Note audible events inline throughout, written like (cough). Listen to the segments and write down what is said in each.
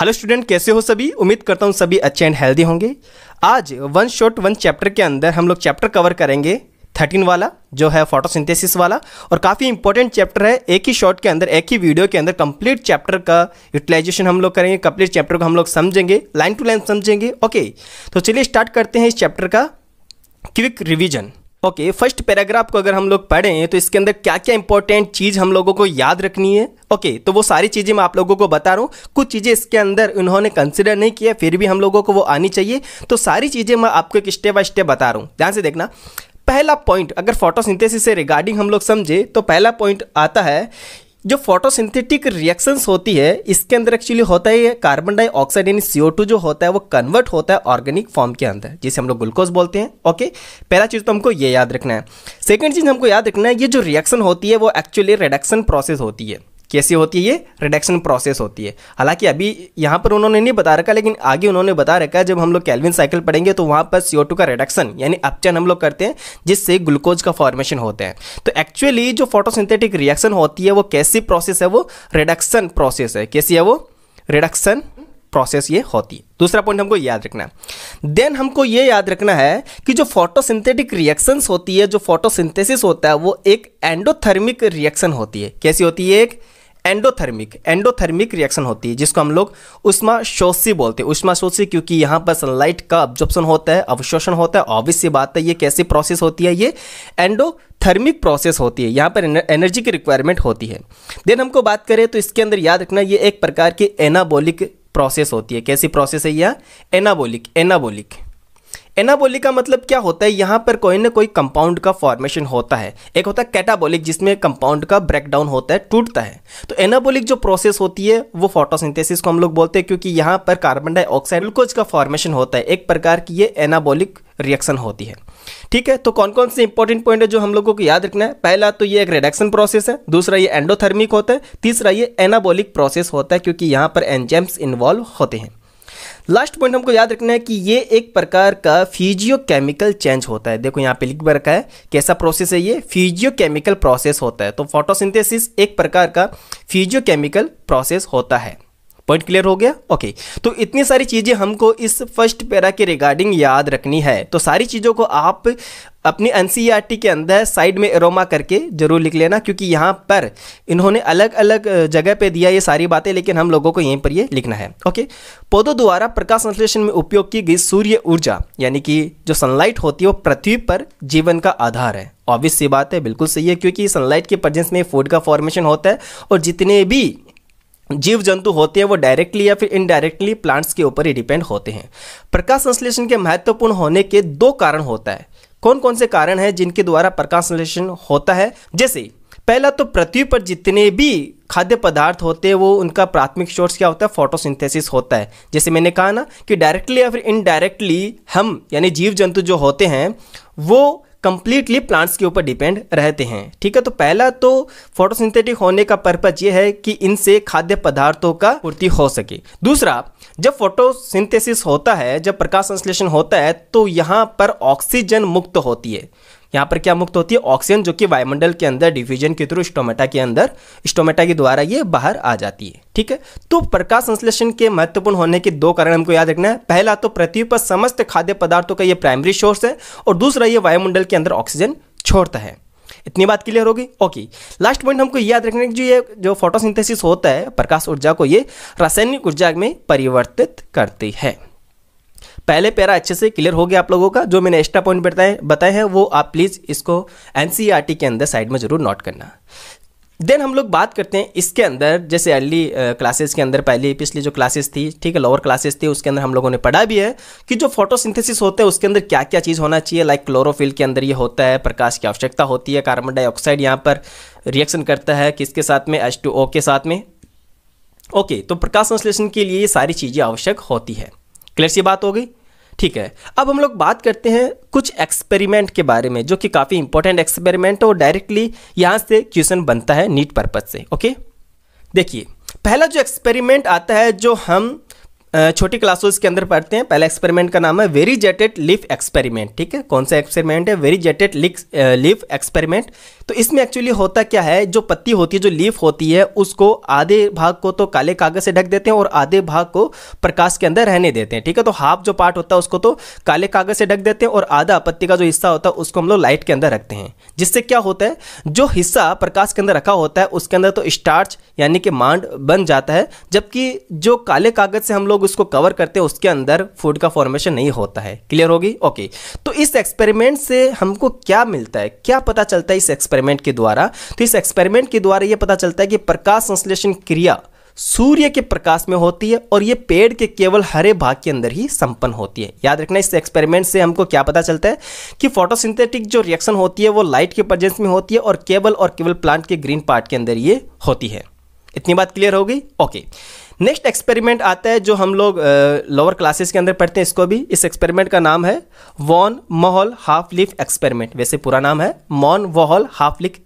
Hello student कैसे हो सभी उम्मीद करता हूँ सभी अच्छे एंड हेल्दी होंगे आज वन शॉट वन चैप्टर के अंदर हम लोग चैप्टर कवर करेंगे थर्टीन वाला जो है फोटोसिंथेसिस वाला और काफ़ी इंपॉर्टेंट चैप्टर है एक ही शॉट के अंदर एक ही वीडियो के अंदर कंप्लीट चैप्टर का यूटिलाइजेशन हम लोग करेंगे कंप्लीट चैप्टर को हम लोग समझेंगे लाइन टू लाइन समझेंगे ओके तो चलिए स्टार्ट करते हैं इस चैप्टर का quick revision okay first paragraph को अगर हम लोग पढ़ें तो इसके अंदर क्या क्या इंपॉर्टेंट चीज़ हम लोगों को याद रखनी है ओके okay, तो वो सारी चीज़ें मैं आप लोगों को बता रहा हूँ कुछ चीज़ें इसके अंदर उन्होंने कंसिडर नहीं किया फिर भी हम लोगों को वो आनी चाहिए तो सारी चीज़ें मैं आपको एक स्टेप बाय स्टेप बता रहा हूँ ध्यान से देखना पहला पॉइंट अगर फोटोसिंथेसिस से रिगार्डिंग हम लोग समझे तो पहला पॉइंट आता है जो फोटोसिंथेटिक रिएक्शंस होती है इसके अंदर एक्चुअली होता है कार्बन डाइऑक्साइड यानी सीओ जो होता है वो कन्वर्ट होता है ऑर्गेनिक फॉर्म के अंदर जिसे हम लोग ग्लूकोज बोलते हैं ओके पहला चीज़ तो हमको ये याद रखना है सेकेंड चीज़ हमको याद रखना है ये जो रिएक्शन होती है वो एक्चुअली रिडक्शन प्रोसेस होती है कैसी होती है ये रिडक्शन प्रोसेस होती है हालांकि अभी यहाँ पर उन्होंने नहीं बता रखा लेकिन आगे उन्होंने बता रखा है जब हम लोग कैलविन साइकिल पढ़ेंगे तो वहाँ पर सी का रिडक्शन यानी अपचन हम लोग करते हैं जिससे ग्लूकोज का फॉर्मेशन होते हैं तो एक्चुअली जो फोटोसिंथेटिक रिएक्शन होती है वो कैसी प्रोसेस है वो रिडक्शन प्रोसेस है कैसी है वो रिडक्शन प्रोसेस ये होती है दूसरा पॉइंट हमको याद रखना है देन हमको ये याद रखना है कि जो फोटोसिंथेटिक रिएक्शंस होती है जो फोटोसिंथेसिस होता है वो एक एंडोथर्मिक रिएक्शन होती है कैसी होती है एक एंडोथर्मिक एंडोथर्मिक रिएक्शन होती है जिसको हम लोग उष्मा शोषी बोलते हैं उष्मा शोषी क्योंकि यहाँ पर सनलाइट का ऑब्जॉर्प्शन होता है अवशोषण होता है ऑब्वियस ये बात है ये कैसी प्रोसेस होती है ये एंडोथर्मिक प्रोसेस होती है यहाँ पर एनर्जी की रिक्वायरमेंट होती है देन हमको बात करें तो इसके अंदर याद रखना ये एक प्रकार की एनाबोलिक प्रोसेस होती है कैसी प्रोसेस है यह एनाबोलिक एनाबोलिक एनाबोलिक का मतलब क्या होता है यहाँ पर कोई ना कोई कंपाउंड का फॉर्मेशन होता है एक होता है कैटाबोलिक जिसमें कंपाउंड का ब्रेकडाउन होता है टूटता है तो एनाबोलिक जो प्रोसेस होती है वो फोटोसिंथेसिस को हम लोग बोलते हैं क्योंकि यहाँ पर कार्बन डाइऑक्साइड ग्लूकोज का फॉर्मेशन होता है एक प्रकार की ये एनाबोलिक रिएक्शन होती है ठीक है तो कौन कौन से इंपॉर्टेंट पॉइंट है जो हम लोगों को याद रखना है पहला तो ये एक रिडक्शन प्रोसेस है दूसरा ये एंडोथर्मिक होता है तीसरा ये एनाबोलिक प्रोसेस होता है क्योंकि यहाँ पर एंजेम्स इन्वॉल्व होते हैं लास्ट पॉइंट हमको याद रखना है कि ये एक प्रकार का फिजियोकेमिकल चेंज होता है देखो यहाँ पे लिख रखा है कैसा प्रोसेस है ये फिजियोकेमिकल प्रोसेस होता है तो फोटोसिंथेसिस एक प्रकार का फिजियोकेमिकल प्रोसेस होता है पॉइंट क्लियर हो गया ओके तो इतनी सारी चीज़ें हमको इस फर्स्ट पैरा के रिगार्डिंग याद रखनी है तो सारी चीज़ों को आप अपनी एन e के अंदर साइड में एरोमा करके जरूर लिख लेना क्योंकि यहाँ पर इन्होंने अलग अलग जगह पे दिया ये सारी बातें लेकिन हम लोगों को यहीं पर ये लिखना है ओके पौधों द्वारा प्रकाश संश्लेषण में उपयोग की गई सूर्य ऊर्जा यानी कि जो सनलाइट होती है वो पृथ्वी पर जीवन का आधार है ऑब्वियस सी बात है बिल्कुल सही है क्योंकि सनलाइट के प्रजेंस में फूड का फॉर्मेशन होता है और जितने भी जीव जंतु होते हैं वो डायरेक्टली या फिर इनडायरेक्टली प्लांट्स के ऊपर ही डिपेंड होते हैं प्रकाश संश्लेषण के महत्वपूर्ण होने के दो कारण होता है कौन कौन से कारण हैं जिनके द्वारा प्रकाश संश्लेषण होता है जैसे पहला तो पृथ्वी पर जितने भी खाद्य पदार्थ होते हैं वो उनका प्राथमिक सोर्स क्या होता है फोटोसिंथेसिस होता है जैसे मैंने कहा ना कि डायरेक्टली या फिर इनडायरेक्टली हम यानी जीव जंतु जो होते हैं वो कंप्लीटली प्लांट्स के ऊपर डिपेंड रहते हैं ठीक है तो पहला तो फोटोसिंथेटिक होने का पर्पज ये है कि इनसे खाद्य पदार्थों का पूर्ति हो सके दूसरा जब फोटोसिंथेसिस होता है जब प्रकाश संश्लेषण होता है तो यहाँ पर ऑक्सीजन मुक्त होती है यहाँ पर क्या मुक्त होती है ऑक्सीजन जो कि वायुमंडल के अंदर डिफ्यूजन के थ्रू स्टोमेटा के अंदर स्टोमेटा के द्वारा ये बाहर आ जाती है ठीक है तो प्रकाश संश्लेषण के महत्वपूर्ण होने के दो कारण हमको याद रखना है पहला तो पृथ्वी पर समस्त खाद्य पदार्थों का ये प्राइमरी सोर्स है और दूसरा ये वायुमंडल के अंदर ऑक्सीजन छोड़ता है इतनी बात क्लियर होगी ओके लास्ट पॉइंट हमको याद रखने की जो ये जो फोटोसिंथेसिस होता है प्रकाश ऊर्जा को ये रासायनिक ऊर्जा में परिवर्तित करती है पहले पैरा अच्छे से क्लियर हो गया आप लोगों का जो मैंने एक्स्ट्रा पॉइंट बताए बताए हैं वो आप प्लीज़ इसको एन e के अंदर साइड में ज़रूर नोट करना देन हम लोग बात करते हैं इसके अंदर जैसे अर्ली क्लासेस के अंदर पहली पिछली जो क्लासेस थी ठीक है लोअर क्लासेस थी उसके अंदर हम लोगों ने पढ़ा भी है कि जो फोटोसिंथेसिस होते हैं उसके अंदर क्या क्या चीज़ होना चाहिए लाइक क्लोरोफिल के अंदर ये होता है प्रकाश की आवश्यकता होती है कार्बन डाइऑक्साइड यहाँ पर रिएक्शन करता है किसके साथ में एच के साथ में ओके तो प्रकाश संश्लेषण के लिए ये सारी चीज़ें आवश्यक होती है क्लियर सी बात हो गई ठीक है अब हम लोग बात करते हैं कुछ एक्सपेरिमेंट के बारे में जो कि काफ़ी इंपॉर्टेंट एक्सपेरिमेंट है और डायरेक्टली यहाँ से क्वेश्चन बनता है नीट पर्पज से ओके देखिए पहला जो एक्सपेरिमेंट आता है जो हम छोटी क्लासेस के अंदर पढ़ते हैं पहला एक्सपेरिमेंट का नाम है वेरी जेटेड लिफ एक्सपेरिमेंट ठीक है कौन सा एक्सपेरिमेंट है वेरी जेटेड लिफ एक्सपेरिमेंट तो इसमें एक्चुअली होता क्या है जो पत्ती होती है जो लीफ होती है उसको आधे भाग को तो काले कागज से ढक देते हैं और आधे भाग को प्रकाश के अंदर रहने देते हैं ठीक है तो हाफ जो पार्ट होता है उसको तो काले कागज से ढक देते हैं और आधा पत्ती का जो हिस्सा होता है उसको हम लोग लाइट के अंदर रखते हैं जिससे क्या होता है जो हिस्सा प्रकाश के अंदर रखा होता है उसके अंदर तो स्टार्च यानी कि मांड बन जाता है जबकि जो काले कागज से हम लोग लोग उसको कवर करते हैं उसके अंदर फूड का फॉर्मेशन नहीं होता है क्लियर होगी ओके तो इस एक्सपेरिमेंट से हमको क्या मिलता है क्या पता चलता है इस एक्सपेरिमेंट के द्वारा तो इस एक्सपेरिमेंट के द्वारा यह पता चलता है कि प्रकाश संश्लेषण क्रिया सूर्य के प्रकाश में होती है और ये पेड़ के केवल हरे भाग के अंदर ही संपन्न होती है याद रखना इस एक्सपेरिमेंट से हमको क्या पता चलता है कि फोटोसिंथेटिक जो रिएक्शन होती है वो लाइट के प्रजेंस में होती है और केवल और केवल प्लांट के ग्रीन पार्ट के अंदर ये होती है इतनी बात क्लियर होगी ओके नेक्स्ट एक्सपेरिमेंट आता है जो हम लोग लोअर क्लासेस के अंदर पढ़ते हैं इसको भी इस एक्सपेरिमेंट का नाम है Von Mohl half leaf experiment वैसे पूरा नाम है Von Mohl half leaf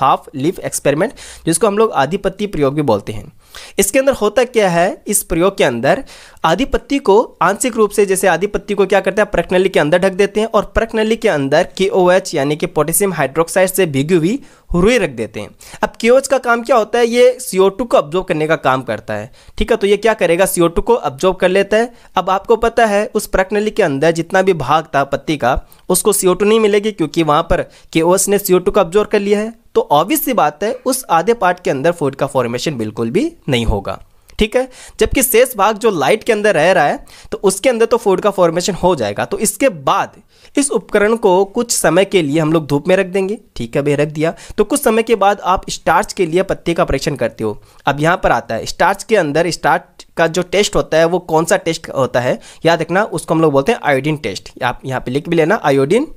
half leaf experiment जिसको हम लोग आधिपत्य प्रयोग भी बोलते हैं इसके अंदर होता क्या है इस प्रयोग के अंदर आधिपत्य को आंशिक रूप से जैसे आधिपत्य को क्या करते हैं प्रकनली के अंदर ढक देते हैं और प्रकनली के अंदर के यानी कि पोटेशियम हाइड्रोक्साइड से भिगी हुई रुई रख देते हैं अब के का काम क्या होता है ये सीओ को ऑब्जॉर्व करने का काम करता है ठीक है तो ये क्या करेगा सीओ को ऑब्जॉर्व कर लेता है अब आपको पता है उस प्रकनली के अंदर जितना भी भाग था पत्ती का उसको सीओ नहीं मिलेगी क्योंकि वहाँ पर के ने सीओ को ऑब्जॉर्व कर लिया है तो ऑब्वियस सी बात है उस आधे पार्ट के अंदर फूड का फॉर्मेशन बिल्कुल भी नहीं होगा ठीक है जबकि शेष भाग जो लाइट के अंदर रह रहा है तो उसके अंदर तो फूड का फॉर्मेशन हो जाएगा तो इसके बाद इस उपकरण को कुछ समय के लिए हम लोग धूप में रख देंगे ठीक है भैया रख दिया तो कुछ समय के बाद आप स्टार्च के लिए पत्ते का परीक्षण करते हो अब यहाँ पर आता है स्टार्च के अंदर स्टार्च का जो टेस्ट होता है वो कौन सा टेस्ट होता है याद रखना उसको हम लोग बोलते हैं आयोडीन टेस्ट आप यहाँ पर लिख भी लेना आयोडीन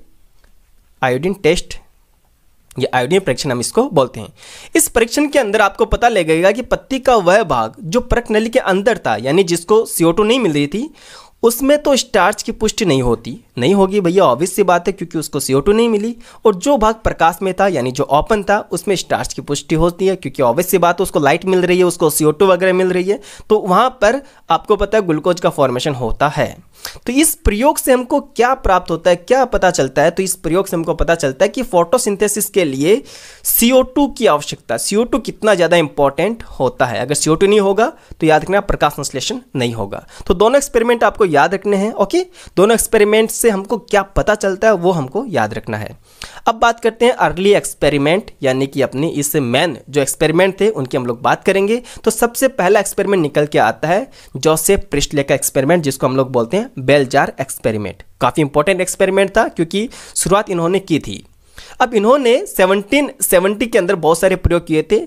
आयोडीन टेस्ट ये आयोडीन परीक्षण हम इसको बोलते हैं इस परीक्षण के अंदर आपको पता लगेगा कि पत्ती का वह भाग जो प्रक नली के अंदर था यानी जिसको सीओटो नहीं मिल रही थी उसमें तो स्टार्च की पुष्टि नहीं होती नहीं होगी भैया ऑब्वियस सी बात है क्योंकि उसको सीओ नहीं मिली और जो भाग प्रकाश में था यानी जो ओपन था उसमें स्टार्च की पुष्टि होती है क्योंकि ऑब्वियस सी बात है उसको लाइट मिल रही है उसको सीओ वगैरह मिल रही है तो वहाँ पर आपको पता है ग्लूकोज का फॉर्मेशन होता है तो इस प्रयोग से हमको क्या प्राप्त होता है क्या पता चलता है तो इस प्रयोग से हमको पता चलता है कि फोटोसिंथेसिस के लिए सीओ की आवश्यकता सीओ कितना ज़्यादा इंपॉर्टेंट होता है अगर सीओ नहीं होगा तो याद रखना प्रकाश संश्लेषण नहीं होगा तो दोनों एक्सपेरिमेंट आपको याद रखने हैं ओके दोनों एक्सपेरिमेंट से हमको क्या पता चलता है वो हमको याद रखना है अब बात करते हैं अर्ली एक्सपेरिमेंट यानी कि अपनी इस मैन जो एक्सपेरिमेंट थे उनकी हम लोग बात करेंगे तो सबसे पहला एक्सपेरिमेंट निकल के आता है जोसेफ प्रिस्टले का एक्सपेरिमेंट जिसको हम लोग बोलते हैं बेलजार एक्सपेरिमेंट काफ़ी इंपॉर्टेंट एक्सपेरिमेंट था क्योंकि शुरुआत इन्होंने की थी अब इन्होंने 1770 के अंदर बहुत सारे प्रयोग किए थे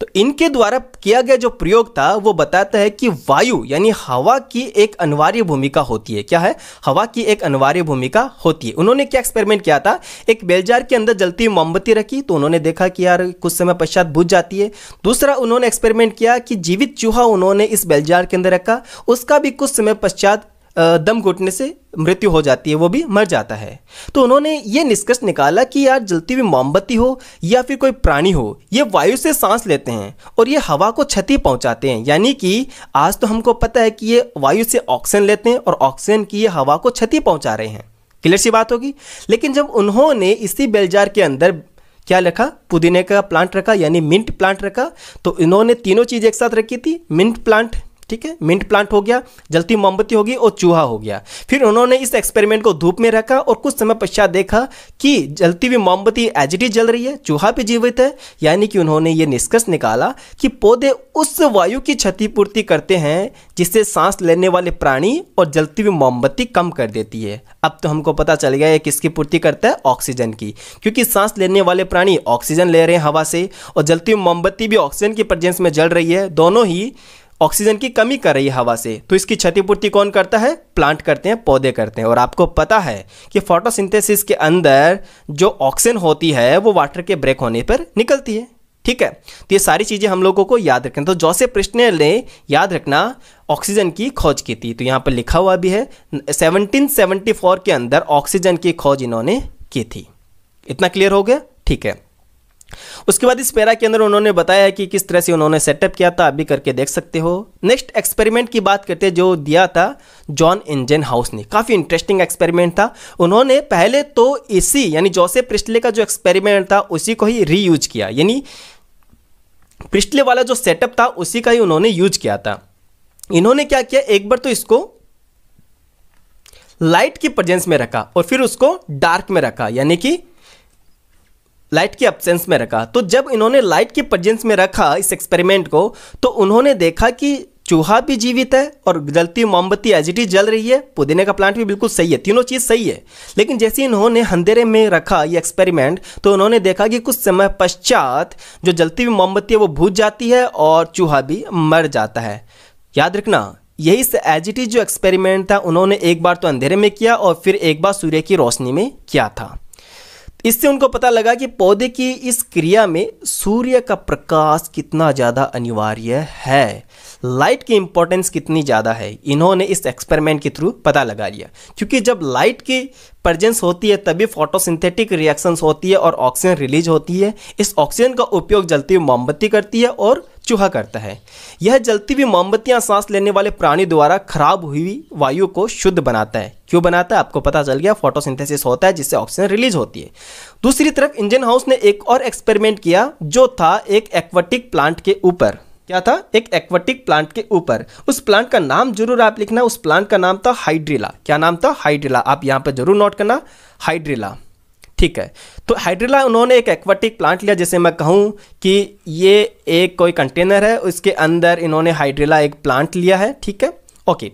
तो इनके द्वारा किया गया जो प्रयोग था वो बताता है कि वायु यानी हवा की एक अनिवार्य भूमिका होती है क्या है हवा की एक अनिवार्य भूमिका होती है उन्होंने क्या एक्सपेरिमेंट किया था एक बेलजार के अंदर जलती हुई मोमबत्ती रखी तो उन्होंने देखा कि यार कुछ समय पश्चात बुझ जाती है दूसरा उन्होंने एक्सपेरिमेंट किया कि जीवित चूहा उन्होंने इस बेलजार के अंदर रखा उसका भी कुछ समय पश्चात दम घुटने से मृत्यु हो जाती है वो भी मर जाता है तो उन्होंने ये निष्कर्ष निकाला कि यार जलती हुई मोमबत्ती हो या फिर कोई प्राणी हो ये वायु से सांस लेते हैं और ये हवा को क्षति पहुंचाते हैं यानी कि आज तो हमको पता है कि ये वायु से ऑक्सीजन लेते हैं और ऑक्सीजन की ये हवा को क्षति पहुँचा रहे हैं क्लियर सी बात होगी लेकिन जब उन्होंने इसी बेलजार के अंदर क्या रखा पुदीने का प्लांट रखा यानी मिंट प्लांट रखा तो इन्होंने तीनों चीज़ एक साथ रखी थी मिंट प्लांट ठीक है मिंट प्लांट हो गया जलती मोमबत्ती होगी और चूहा हो गया फिर उन्होंने इस एक्सपेरिमेंट को धूप में रखा और कुछ समय पश्चात देखा कि जलती हुई मोमबत्ती एजिटी जल रही है चूहा भी जीवित है यानी कि उन्होंने ये निष्कर्ष निकाला कि पौधे उस वायु की क्षतिपूर्ति करते हैं जिससे सांस लेने वाले प्राणी और जलती हुई मोमबत्ती कम कर देती है अब तो हमको पता चल गया है किसकी पूर्ति करता है ऑक्सीजन की क्योंकि सांस लेने वाले प्राणी ऑक्सीजन ले रहे हैं हवा से और जलती हुई मोमबत्ती भी ऑक्सीजन की प्रजेंस में जल रही है दोनों ही ऑक्सीजन की कमी कर रही है हवा से तो इसकी क्षतिपूर्ति कौन करता है प्लांट करते हैं पौधे करते हैं और आपको पता है कि फोटोसिंथेसिस के अंदर जो ऑक्सीजन होती है वो वाटर के ब्रेक होने पर निकलती है ठीक है तो ये सारी चीज़ें हम लोगों को याद रखना तो जोसे प्रश्न ने याद रखना ऑक्सीजन की खोज की थी तो यहाँ पर लिखा हुआ भी है 1774 के अंदर ऑक्सीजन की खोज इन्होंने की थी इतना क्लियर हो गया ठीक है उसके बाद इस पैरा के अंदर उन्होंने बताया कि किस तरह से उन्होंने सेटअप किया था अभी करके देख सकते हो नेक्स्ट एक्सपेरिमेंट की बात करते हैं जो दिया था जॉन इंजन हाउस ने काफ़ी इंटरेस्टिंग एक्सपेरिमेंट था उन्होंने पहले तो इसी यानी जोसे प्रिस्टले का जो एक्सपेरिमेंट था उसी को ही रीयूज किया यानी प्रिस्टले वाला जो सेटअप था उसी का ही उन्होंने यूज किया था इन्होंने क्या किया एक बार तो इसको लाइट की प्रजेंस में रखा और फिर उसको डार्क में रखा यानी कि लाइट की अब्सेंस में रखा तो जब इन्होंने लाइट की प्रजेंस में रखा इस एक्सपेरिमेंट को तो उन्होंने देखा कि चूहा भी जीवित है और जलती मोमबत्ती एजिटी जल रही है पुदीने का प्लांट भी बिल्कुल सही है तीनों चीज़ सही है लेकिन जैसे इन्होंने अंधेरे में रखा ये एक्सपेरिमेंट तो उन्होंने देखा कि कुछ समय पश्चात जो जलती हुई मोमबत्ती है वो भूज जाती है और चूहा भी मर जाता है याद रखना यही से एजिटी जो एक्सपेरिमेंट था उन्होंने एक बार तो अंधेरे में किया और फिर एक बार सूर्य की रोशनी में किया था इससे उनको पता लगा कि पौधे की इस क्रिया में सूर्य का प्रकाश कितना ज़्यादा अनिवार्य है लाइट की इम्पोर्टेंस कितनी ज़्यादा है इन्होंने इस एक्सपेरिमेंट के थ्रू पता लगा लिया क्योंकि जब लाइट की प्रजेंस होती है तभी फोटोसिंथेटिक रिएक्शंस होती है और ऑक्सीजन रिलीज होती है इस ऑक्सीजन का उपयोग जलती हुई मोमबत्ती करती है और चूहा करता है यह जलती हुई मोमबत्तियां सांस लेने वाले प्राणी द्वारा खराब हुई वायु को शुद्ध बनाता है क्यों बनाता है आपको पता चल गया फोटोसिंथेसिस होता है जिससे ऑक्सीजन रिलीज होती है दूसरी तरफ इंजन हाउस ने एक और एक्सपेरिमेंट किया जो था एक एक्वाटिक प्लांट के ऊपर क्या था एक एक्वाटिक प्लांट के ऊपर उस प्लांट का नाम जरूर आप लिखना उस प्लांट का नाम था हाइड्रिला क्या नाम था हाइड्रिला आप यहाँ पर जरूर नोट करना हाइड्रिला ठीक है तो हाइड्रिला उन्होंने एक एक्वाटिक प्लांट लिया जैसे मैं कहूँ कि ये एक कोई कंटेनर है उसके अंदर इन्होंने हाइड्रिला एक प्लांट लिया है ठीक है ओके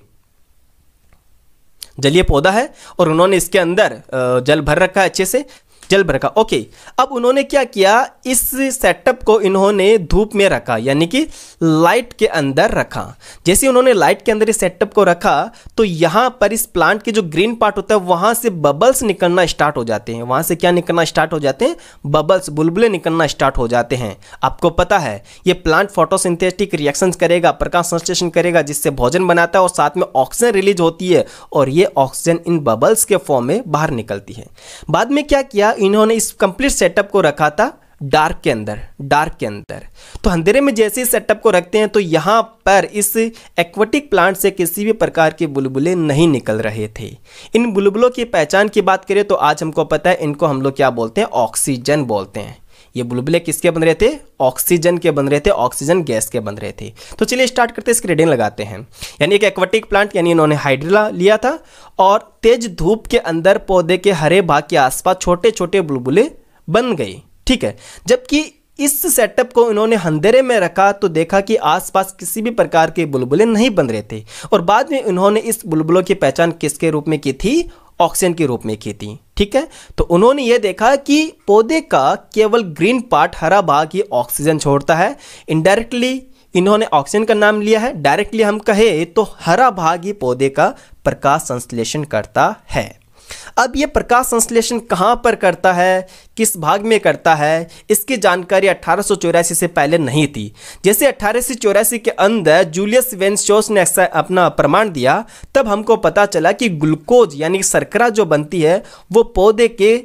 जलीय पौधा है और उन्होंने इसके अंदर जल भर रखा है अच्छे से जल रखा ओके अब उन्होंने क्या किया इस सेटअप को इन्होंने धूप में रखा यानी कि लाइट के अंदर रखा जैसे उन्होंने लाइट के अंदर इस सेटअप को रखा तो यहाँ पर इस प्लांट के जो ग्रीन पार्ट होता है वहाँ से बबल्स निकलना स्टार्ट हो जाते हैं वहाँ से क्या निकलना स्टार्ट हो जाते हैं बबल्स बुलबुलें निकलना स्टार्ट हो जाते हैं आपको पता है ये प्लांट फोटोसिंथेटिक रिएक्शन करेगा प्रकाश संश्लेषण करेगा जिससे भोजन बनाता है और साथ में ऑक्सीजन रिलीज होती है और ये ऑक्सीजन इन बबल्स के फॉर्म में बाहर निकलती है बाद में क्या किया इन्होंने इस कंप्लीट सेटअप को रखा था डार्क के अंदर डार्क के अंदर तो अंधेरे में जैसे ही सेटअप को रखते हैं तो यहाँ पर इस एक्वेटिक प्लांट से किसी भी प्रकार के बुलबुले नहीं निकल रहे थे इन बुलबुलों की पहचान की बात करें तो आज हमको पता है इनको हम लोग क्या बोलते हैं ऑक्सीजन बोलते हैं ये ब्लू ब्लैक किसके बन रहे थे ऑक्सीजन के बन रहे थे ऑक्सीजन गैस के बन रहे थे तो चलिए स्टार्ट करते हैं इसके रेडिंग लगाते हैं यानी एक एक्वाटिक प्लांट यानी इन्होंने हाइड्रिला लिया था और तेज धूप के अंदर पौधे के हरे भाग के आसपास छोटे छोटे बुलबुले बन गए ठीक है जबकि इस सेटअप को इन्होंने अंधेरे में रखा तो देखा कि आसपास किसी भी प्रकार के बुलबुले नहीं बन रहे थे और बाद में इन्होंने इस बुलबुलों की पहचान किसके रूप में की थी ऑक्सीजन के रूप में की थी ठीक है तो उन्होंने ये देखा कि पौधे का केवल ग्रीन पार्ट हरा भाग ही ऑक्सीजन छोड़ता है इनडायरेक्टली इन्होंने ऑक्सीजन का नाम लिया है डायरेक्टली हम कहें तो हरा भाग ही पौधे का प्रकाश संश्लेषण करता है अब ये प्रकाश संश्लेषण कहाँ पर करता है किस भाग में करता है इसकी जानकारी अठारह से पहले नहीं थी जैसे अट्ठारह के अंदर जूलियस वेंसोस ने अपना प्रमाण दिया तब हमको पता चला कि ग्लूकोज यानी शर्करा जो बनती है वो पौधे के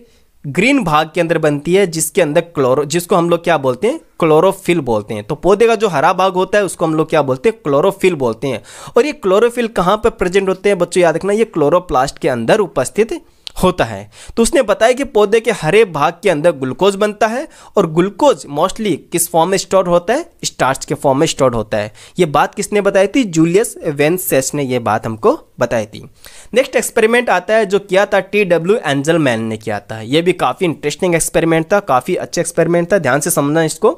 ग्रीन भाग के अंदर बनती है जिसके अंदर क्लोरो जिसको हम लोग क्या बोलते हैं क्लोरोफिल बोलते हैं तो पौधे का जो हरा भाग होता है उसको हम लोग क्या बोलते हैं क्लोरोफिल बोलते हैं और ये क्लोरोफिल कहाँ पर प्रेजेंट होते हैं बच्चों याद रखना ये क्लोरोप्लास्ट के अंदर उपस्थित होता है तो उसने बताया कि पौधे के हरे भाग के अंदर ग्लूकोज बनता है और ग्लूकोज मोस्टली किस फॉर्म में स्टोर होता है स्टार्च के फॉर्म में स्टोर होता है ये बात किसने बताई थी जूलियस वेंसेस ने ये बात हमको बताई थी नेक्स्ट एक्सपेरिमेंट आता है जो किया था टी डब्ल्यू एंजल मैन ने किया था ये भी काफ़ी इंटरेस्टिंग एक्सपेरिमेंट था काफ़ी अच्छा एक्सपेरिमेंट था ध्यान से समझना इसको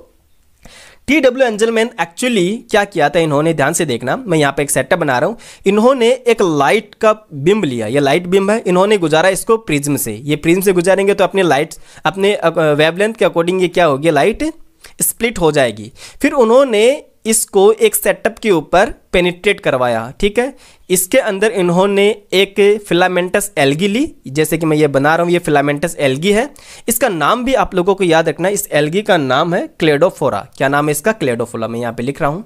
टी डब्ल्यू एंजलमैन एक्चुअली क्या किया था इन्होंने ध्यान से देखना मैं यहाँ पे एक सेटअप बना रहा हूँ इन्होंने एक लाइट का बिंब लिया ये लाइट बिंब है इन्होंने गुजारा इसको प्रिज्म से ये प्रिज्म से गुजारेंगे तो अपने लाइट अपने वेवलेंथ के अकॉर्डिंग ये क्या होगी लाइट स्प्लिट हो जाएगी फिर उन्होंने इसको एक सेटअप के ऊपर पेनिट्रेट करवाया ठीक है इसके अंदर इन्होंने एक फिलामेंटस एल्गी ली जैसे कि मैं ये बना रहा हूँ ये फिलामेंटस एल्गी है इसका नाम भी आप लोगों को याद रखना इस एल्गी का नाम है क्लेडोफोरा क्या नाम है इसका क्लेडोफोरा मैं यहाँ पे लिख रहा हूँ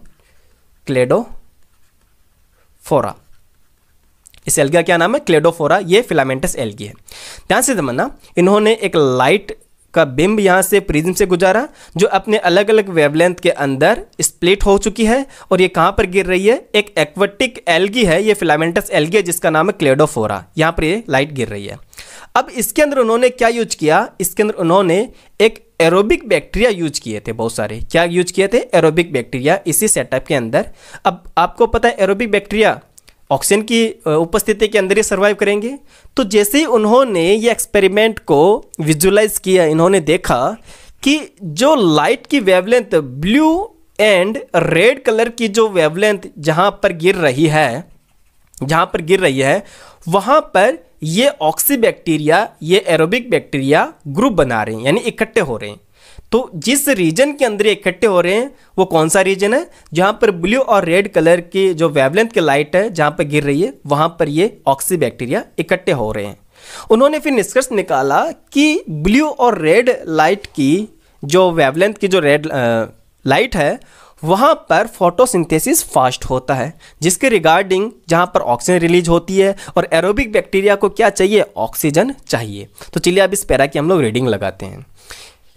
क्लेडोफोरा इस एल्गी का क्या नाम है क्लेडोफोरा ये फिलामेंटस एल्गी है ध्यान से समझना इन्होंने एक लाइट का बिंब यहाँ से प्रिज्म से गुजारा जो अपने अलग अलग वेवलेंथ के अंदर स्प्लिट हो चुकी है और ये कहाँ पर गिर रही है एक एक्वेटिक एल्गी है ये फिलामेंटस एल्गी है जिसका नाम है क्लेडोफोरा यहाँ पर ये लाइट गिर रही है अब इसके अंदर उन्होंने क्या यूज किया इसके अंदर उन्होंने एक एरोबिक बैक्टीरिया यूज किए थे बहुत सारे क्या यूज किए थे एरोबिक बैक्टीरिया इसी सेटअप के अंदर अब आपको पता है एरोबिक बैक्टीरिया ऑक्सीजन की उपस्थिति के अंदर ही सर्वाइव करेंगे तो जैसे ही उन्होंने ये एक्सपेरिमेंट को विजुलाइज किया इन्होंने देखा कि जो लाइट की wavelength blue and red colour की जो वेवलेंथ जहाँ पर गिर रही है जहाँ पर गिर रही है वहाँ पर ये ऑक्सी बैक्टीरिया ये एरोबिक बैक्टीरिया ग्रुप बना रहे हैं यानी इकट्ठे हो रहे हैं तो जिस रीजन के अंदर इकट्ठे हो रहे हैं वो कौन सा रीजन है जहां पर ब्लू और रेड कलर की जो वेवलेंथ की लाइट है जहां पर गिर रही है वहां पर ये ऑक्सी बैक्टीरिया इकट्ठे हो रहे हैं उन्होंने फिर निष्कर्ष निकाला कि ब्लू और रेड लाइट की जो वेवलेंथ की जो रेड लाइट है वहाँ पर फोटोसिंथेसिस फास्ट होता है जिसके रिगार्डिंग जहाँ पर ऑक्सीजन रिलीज होती है और एरोबिक बैक्टीरिया को क्या चाहिए ऑक्सीजन चाहिए तो चलिए अब इस पैरा की हम लोग रीडिंग लगाते हैं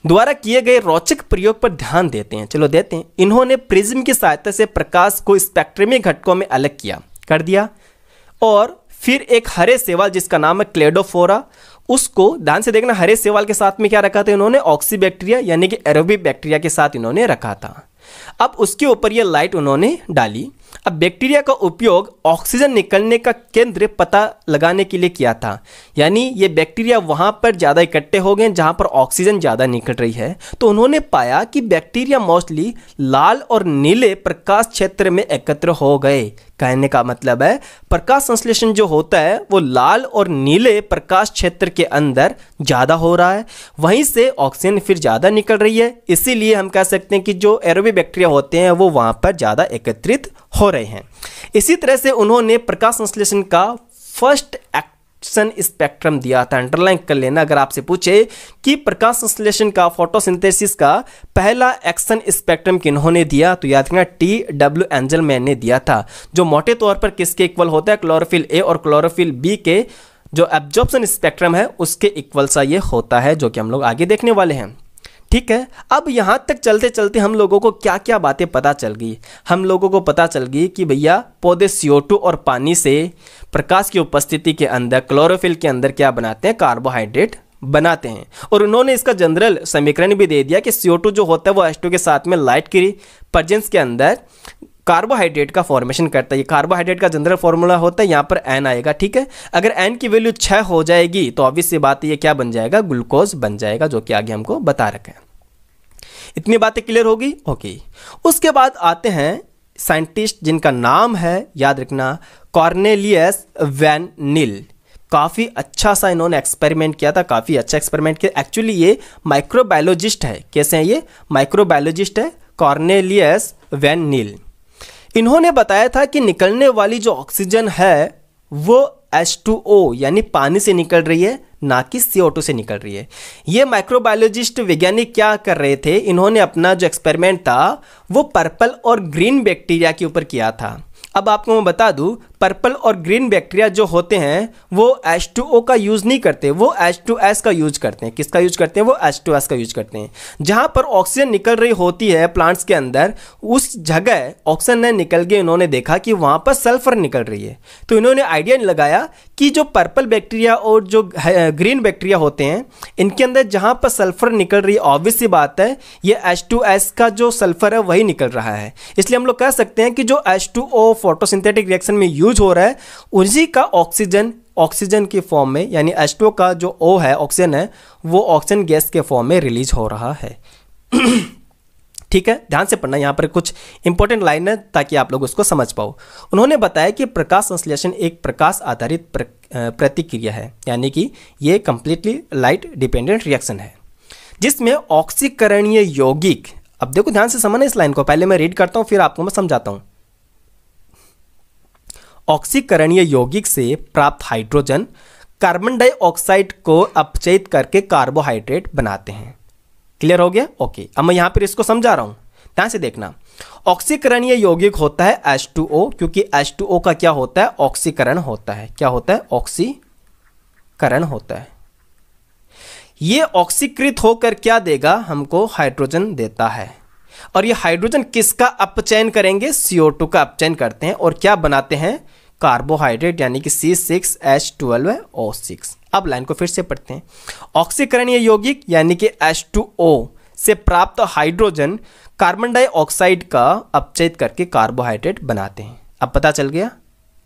द्वारा किए गए रोचक प्रयोग पर ध्यान देते हैं चलो देते हैं इन्होंने प्रिज्म की सहायता से प्रकाश को स्पेक्ट्रमी घटकों में अलग किया कर दिया और फिर एक हरे सेवाल जिसका नाम है क्लेडोफोरा उसको ध्यान से देखना हरे सेवाल के साथ में क्या रखा था इन्होंने ऑक्सीबैक्टीरिया यानी कि एरोबिक बैक्टीरिया के साथ इन्होंने रखा था अब उसके ऊपर ये लाइट उन्होंने डाली अब बैक्टीरिया का उपयोग ऑक्सीजन निकलने का केंद्र पता लगाने के लिए किया था यानी ये बैक्टीरिया वहाँ पर ज़्यादा इकट्ठे हो गए जहाँ पर ऑक्सीजन ज़्यादा निकल रही है तो उन्होंने पाया कि बैक्टीरिया मोस्टली लाल और नीले प्रकाश क्षेत्र में एकत्र हो गए कहने का मतलब है प्रकाश संश्लेषण जो होता है वो लाल और नीले प्रकाश क्षेत्र के अंदर ज़्यादा हो रहा है वहीं से ऑक्सीजन फिर ज़्यादा निकल रही है इसीलिए हम कह सकते हैं कि जो एरोबी बैक्टीरिया होते हैं वो वहाँ पर ज़्यादा एकत्रित हो रहे हैं इसी तरह से उन्होंने प्रकाश संश्लेषण का फर्स्ट एक्ट सन स्पेक्ट्रम दिया था अंडरलाइन कर लेना अगर आपसे पूछे कि प्रकाश संश्लेषण का फोटोसिंथेसिस का पहला एक्शन स्पेक्ट्रम किन्होंने दिया तो याद रखना टी डब्ल्यू एंजल मैन ने दिया था जो मोटे तौर पर किसके इक्वल होता है क्लोरोफिल ए और क्लोरोफिल बी के जो एब्जॉर्प्शन स्पेक्ट्रम है उसके इक्वल सा ये होता है जो कि हम लोग आगे देखने वाले हैं ठीक है अब यहाँ तक चलते चलते हम लोगों को क्या क्या बातें पता चल गई हम लोगों को पता चल गई कि भैया पौधे सीओटू और पानी से प्रकाश की उपस्थिति के अंदर क्लोरोफिल के अंदर क्या बनाते हैं कार्बोहाइड्रेट बनाते हैं और उन्होंने इसका जनरल समीकरण भी दे दिया कि सीओटू जो होता है वो एस्टो के साथ में लाइट की प्रजेंस के अंदर कार्बोहाइड्रेट का फॉर्मेशन करता है ये कार्बोहाइड्रेट का जनरल फॉर्मूला होता है यहाँ पर एन आएगा ठीक है अगर एन की वैल्यू छः हो जाएगी तो ऑब्वियस सी बात ये क्या बन जाएगा ग्लूकोज बन जाएगा जो कि आगे हमको बता रखें इतनी बातें क्लियर होगी ओके उसके बाद आते हैं साइंटिस्ट जिनका नाम है याद रखना कॉर्नेलियस वैन नील काफ़ी अच्छा सा इन्होंने एक्सपेरिमेंट किया था काफ़ी अच्छा एक्सपेरिमेंट किया एक्चुअली ये माइक्रोबायोलॉजिस्ट है कैसे हैं ये माइक्रोबायोलॉजिस्ट है कॉर्नेलियस वैन नील इन्होंने बताया था कि निकलने वाली जो ऑक्सीजन है वो एस टू ओ यानी पानी से निकल रही है ना कि CO2 से निकल रही है ये माइक्रोबायोलॉजिस्ट वैज्ञानिक क्या कर रहे थे इन्होंने अपना जो एक्सपेरिमेंट था वो पर्पल और ग्रीन बैक्टीरिया के ऊपर किया था अब आपको मैं बता दूं पर्पल और ग्रीन बैक्टीरिया जो होते हैं वो H2O का यूज़ नहीं करते वो H2S का यूज करते हैं किसका यूज करते हैं वो H2S का यूज करते हैं जहाँ पर ऑक्सीजन निकल रही होती है प्लांट्स के अंदर उस जगह ऑक्सीजन नहीं निकल के इन्होंने देखा कि वहाँ पर सल्फर निकल रही है तो इन्होंने आइडिया लगाया कि जो पर्पल बैक्टीरिया और जो ग्रीन बैक्टीरिया होते हैं इनके अंदर जहाँ पर सल्फर निकल रही है ऑब्वियस सी बात है ये एस का जो सल्फर है वही निकल रहा है इसलिए हम लोग कह सकते हैं कि जो एच ओ फोटोसिंथेटिक रिएक्शन में यूज यूज हो रहा है उसी का ऑक्सीजन ऑक्सीजन के फॉर्म में यानी एस्टो का जो ओ है ऑक्सीजन है वो ऑक्सीजन गैस के फॉर्म में रिलीज हो रहा है (clears throat) ठीक है ध्यान से पढ़ना यहाँ पर कुछ इंपॉर्टेंट लाइन है ताकि आप लोग उसको समझ पाओ उन्होंने बताया कि प्रकाश संश्लेषण एक प्रकाश आधारित प्र, प्रतिक्रिया है यानी कि ये कंप्लीटली लाइट डिपेंडेंट रिएक्शन है जिसमें ऑक्सीकरणीय यौगिक अब देखो ध्यान से समझना इस लाइन को पहले मैं रीड करता हूँ फिर आपको मैं समझाता हूँ ऑक्सीकरणीय यौगिक से प्राप्त हाइड्रोजन कार्बन डाइऑक्साइड को अपचयित करके कार्बोहाइड्रेट बनाते हैं क्लियर हो गया ओके अब मैं यहां पर इसको समझा रहा हूं ध्यान से देखना ऑक्सीकरणीय यौगिक होता है H2O क्योंकि H2O का क्या होता है ऑक्सीकरण होता है क्या होता है ऑक्सीकरण होता है यह ऑक्सीकृत होकर क्या देगा हमको हाइड्रोजन देता है और यह हाइड्रोजन किसका अपचयन करेंगे CO2 का अपचयन करते हैं और क्या बनाते हैं कार्बोहाइड्रेट यानी कि सी सिक्स एच ट्वेल्व है ओ सिक्स अब लाइन को फिर से पढ़ते हैं ऑक्सीकरणीय यौगिक यानी कि एच टू ओ से प्राप्त हाइड्रोजन कार्बन डाइऑक्साइड का अपचयित करके कार्बोहाइड्रेट बनाते हैं अब पता चल गया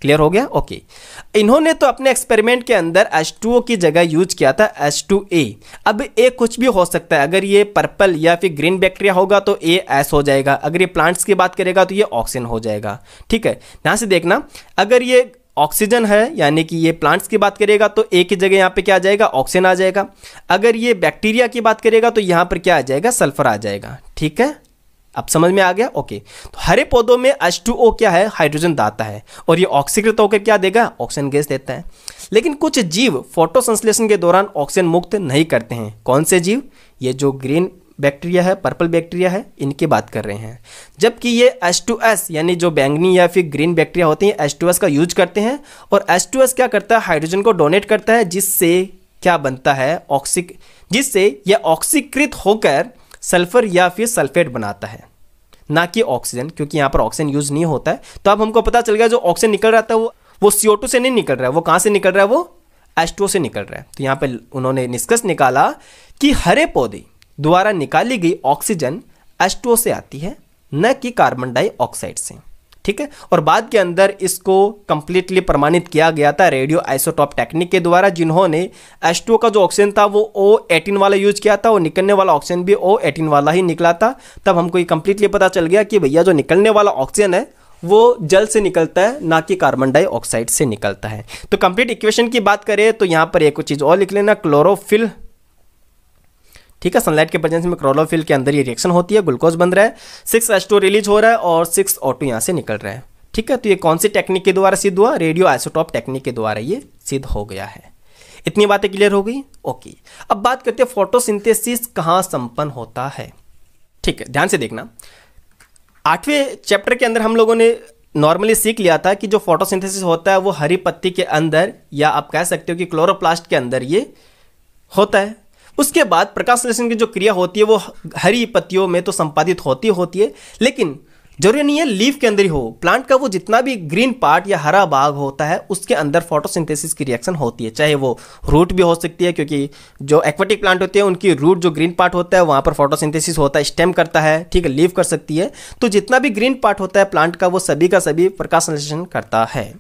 क्लियर हो गया ओके okay. इन्होंने तो अपने एक्सपेरिमेंट के अंदर H2O की जगह यूज किया था H2A अब ए कुछ भी हो सकता है अगर ये पर्पल या फिर ग्रीन बैक्टीरिया होगा तो ए एस हो जाएगा अगर ये प्लांट्स की बात करेगा तो ये ऑक्सीजन हो जाएगा ठीक है यहाँ से देखना अगर ये ऑक्सीजन है यानी कि ये प्लांट्स की बात करेगा तो ए की जगह यहाँ पे क्या आ जाएगा ऑक्सीजन आ जाएगा अगर ये बैक्टीरिया की बात करेगा तो यहाँ पर क्या आ जाएगा सल्फर आ जाएगा ठीक है अब समझ में आ गया ओके तो हरे पौधों में एच टू ओ क्या है हाइड्रोजन दाता है और ये ऑक्सीकृत होकर क्या देगा ऑक्सीजन गैस देता है लेकिन कुछ जीव फोटोसंश्लेषण के दौरान ऑक्सीजन मुक्त नहीं करते हैं कौन से जीव ये जो ग्रीन बैक्टीरिया है पर्पल बैक्टीरिया है इनकी बात कर रहे हैं जबकि ये H2S यानी जो बैंगनी या फिर ग्रीन बैक्टीरिया होती हैं H2S का यूज करते हैं और H2S क्या करता है हाइड्रोजन को डोनेट करता है जिससे क्या बनता है ऑक्सी जिससे यह ऑक्सीकृत होकर सल्फर या फिर सल्फेट बनाता है ना कि ऑक्सीजन क्योंकि यहाँ पर ऑक्सीजन यूज़ नहीं होता है तो अब हमको पता चल गया जो ऑक्सीजन निकल रहा था वो वो सीओ से नहीं निकल रहा है वो कहाँ से निकल रहा है वो एस्ट्रो से निकल रहा है तो यहाँ पर उन्होंने निष्कर्ष निकाला कि हरे पौधे द्वारा निकाली गई ऑक्सीजन एस्ट्रो से आती है न कि कार्बन डाइऑक्साइड से ठीक है और बाद के अंदर इसको कंप्लीटली प्रमाणित किया गया था रेडियो आइसोटॉप टेक्निक के द्वारा जिन्होंने एस का जो ऑक्सीजन था वो ओ एटीन वाला यूज किया था और निकलने वाला ऑक्सीजन भी ओ एटीन वाला ही निकला था तब हमको ये कंप्लीटली पता चल गया कि भैया जो निकलने वाला ऑक्सीजन है वो जल से निकलता है ना कि कार्बन डाइऑक्साइड से निकलता है तो कंप्लीट इक्वेशन की बात करें तो यहाँ पर एक चीज़ और लिख लेना क्लोरोफिल ठीक है सनलाइट के प्रेजेंस में क्रोलोफिल के अंदर ये रिएक्शन होती है ग्लूकोज बन रहा है सिक्स एच टू रिलीज हो रहा है और सिक्स ओ टू यहाँ से निकल रहा है ठीक है तो ये कौन सी टेक्निक के द्वारा सिद्ध हुआ रेडियो आइसोटॉप टेक्निक के द्वारा ये सिद्ध हो गया है इतनी बातें क्लियर हो गई ओके अब बात करते हैं फोटोसिंथेसिस कहाँ संपन्न होता है ठीक है ध्यान से देखना आठवें चैप्टर के अंदर हम लोगों ने नॉर्मली सीख लिया था कि जो फोटोसिंथेसिस होता है वो हरी पत्ती के अंदर या आप कह सकते हो कि क्लोरोप्लास्ट के अंदर ये होता है उसके बाद प्रकाश संश्लेषण की जो क्रिया होती है वो हरी पत्तियों में तो संपादित होती होती है लेकिन जरूरी नहीं है लीफ के अंदर ही हो प्लांट का वो जितना भी ग्रीन पार्ट या हरा भाग होता है उसके अंदर फोटोसिंथेसिस की रिएक्शन होती है चाहे वो रूट भी हो सकती है क्योंकि जो एक्वेटिक प्लांट होते हैं उनकी रूट जो ग्रीन पार्ट होता है वहाँ पर फोटोसिंथेसिस होता है स्टेम करता है ठीक है लीव कर सकती है तो जितना भी ग्रीन पार्ट होता है प्लांट का वो सभी का सभी प्रकाश संश्लेषण करता है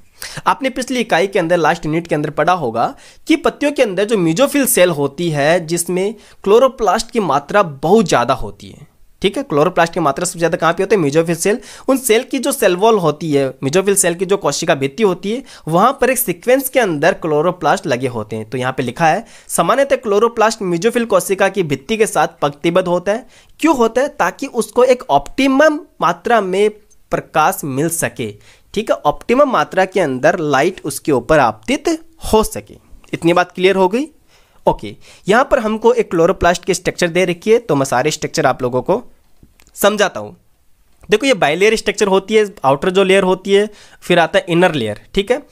आपने पिछली इकाई के अंदर लास्ट यूनिट के अंदर पढ़ा होगा कि पत्तियों के अंदर जो म्यूजोफिल सेल होती है जिसमें क्लोरोप्लास्ट की मात्रा बहुत ज़्यादा होती है ठीक है क्लोरोप्लास्ट की मात्रा सबसे ज़्यादा कहाँ पे होती है मिजोफिल सेल उन सेल की जो सेल वॉल होती है मिजोफिल सेल की जो कोशिका भित्ती होती है वहाँ पर एक सिक्वेंस के अंदर क्लोरोप्लास्ट लगे होते हैं तो यहाँ पे लिखा है सामान्यतः क्लोरोप्लास्ट मिजोफिल कोशिका की भित्ती के साथ पंक्तिबद्ध होता है क्यों होता है ताकि उसको एक ऑप्टिमम मात्रा में प्रकाश मिल सके ठीक है ऑप्टिमम मात्रा के अंदर लाइट उसके ऊपर आपतित हो सके इतनी बात क्लियर हो गई ओके यहाँ पर हमको एक क्लोरोप्लास्ट के स्ट्रक्चर दे रखी है तो मैं सारे स्ट्रक्चर आप लोगों को समझाता हूँ देखो ये लेयर स्ट्रक्चर होती है आउटर जो लेयर होती है फिर आता है इनर लेयर ठीक है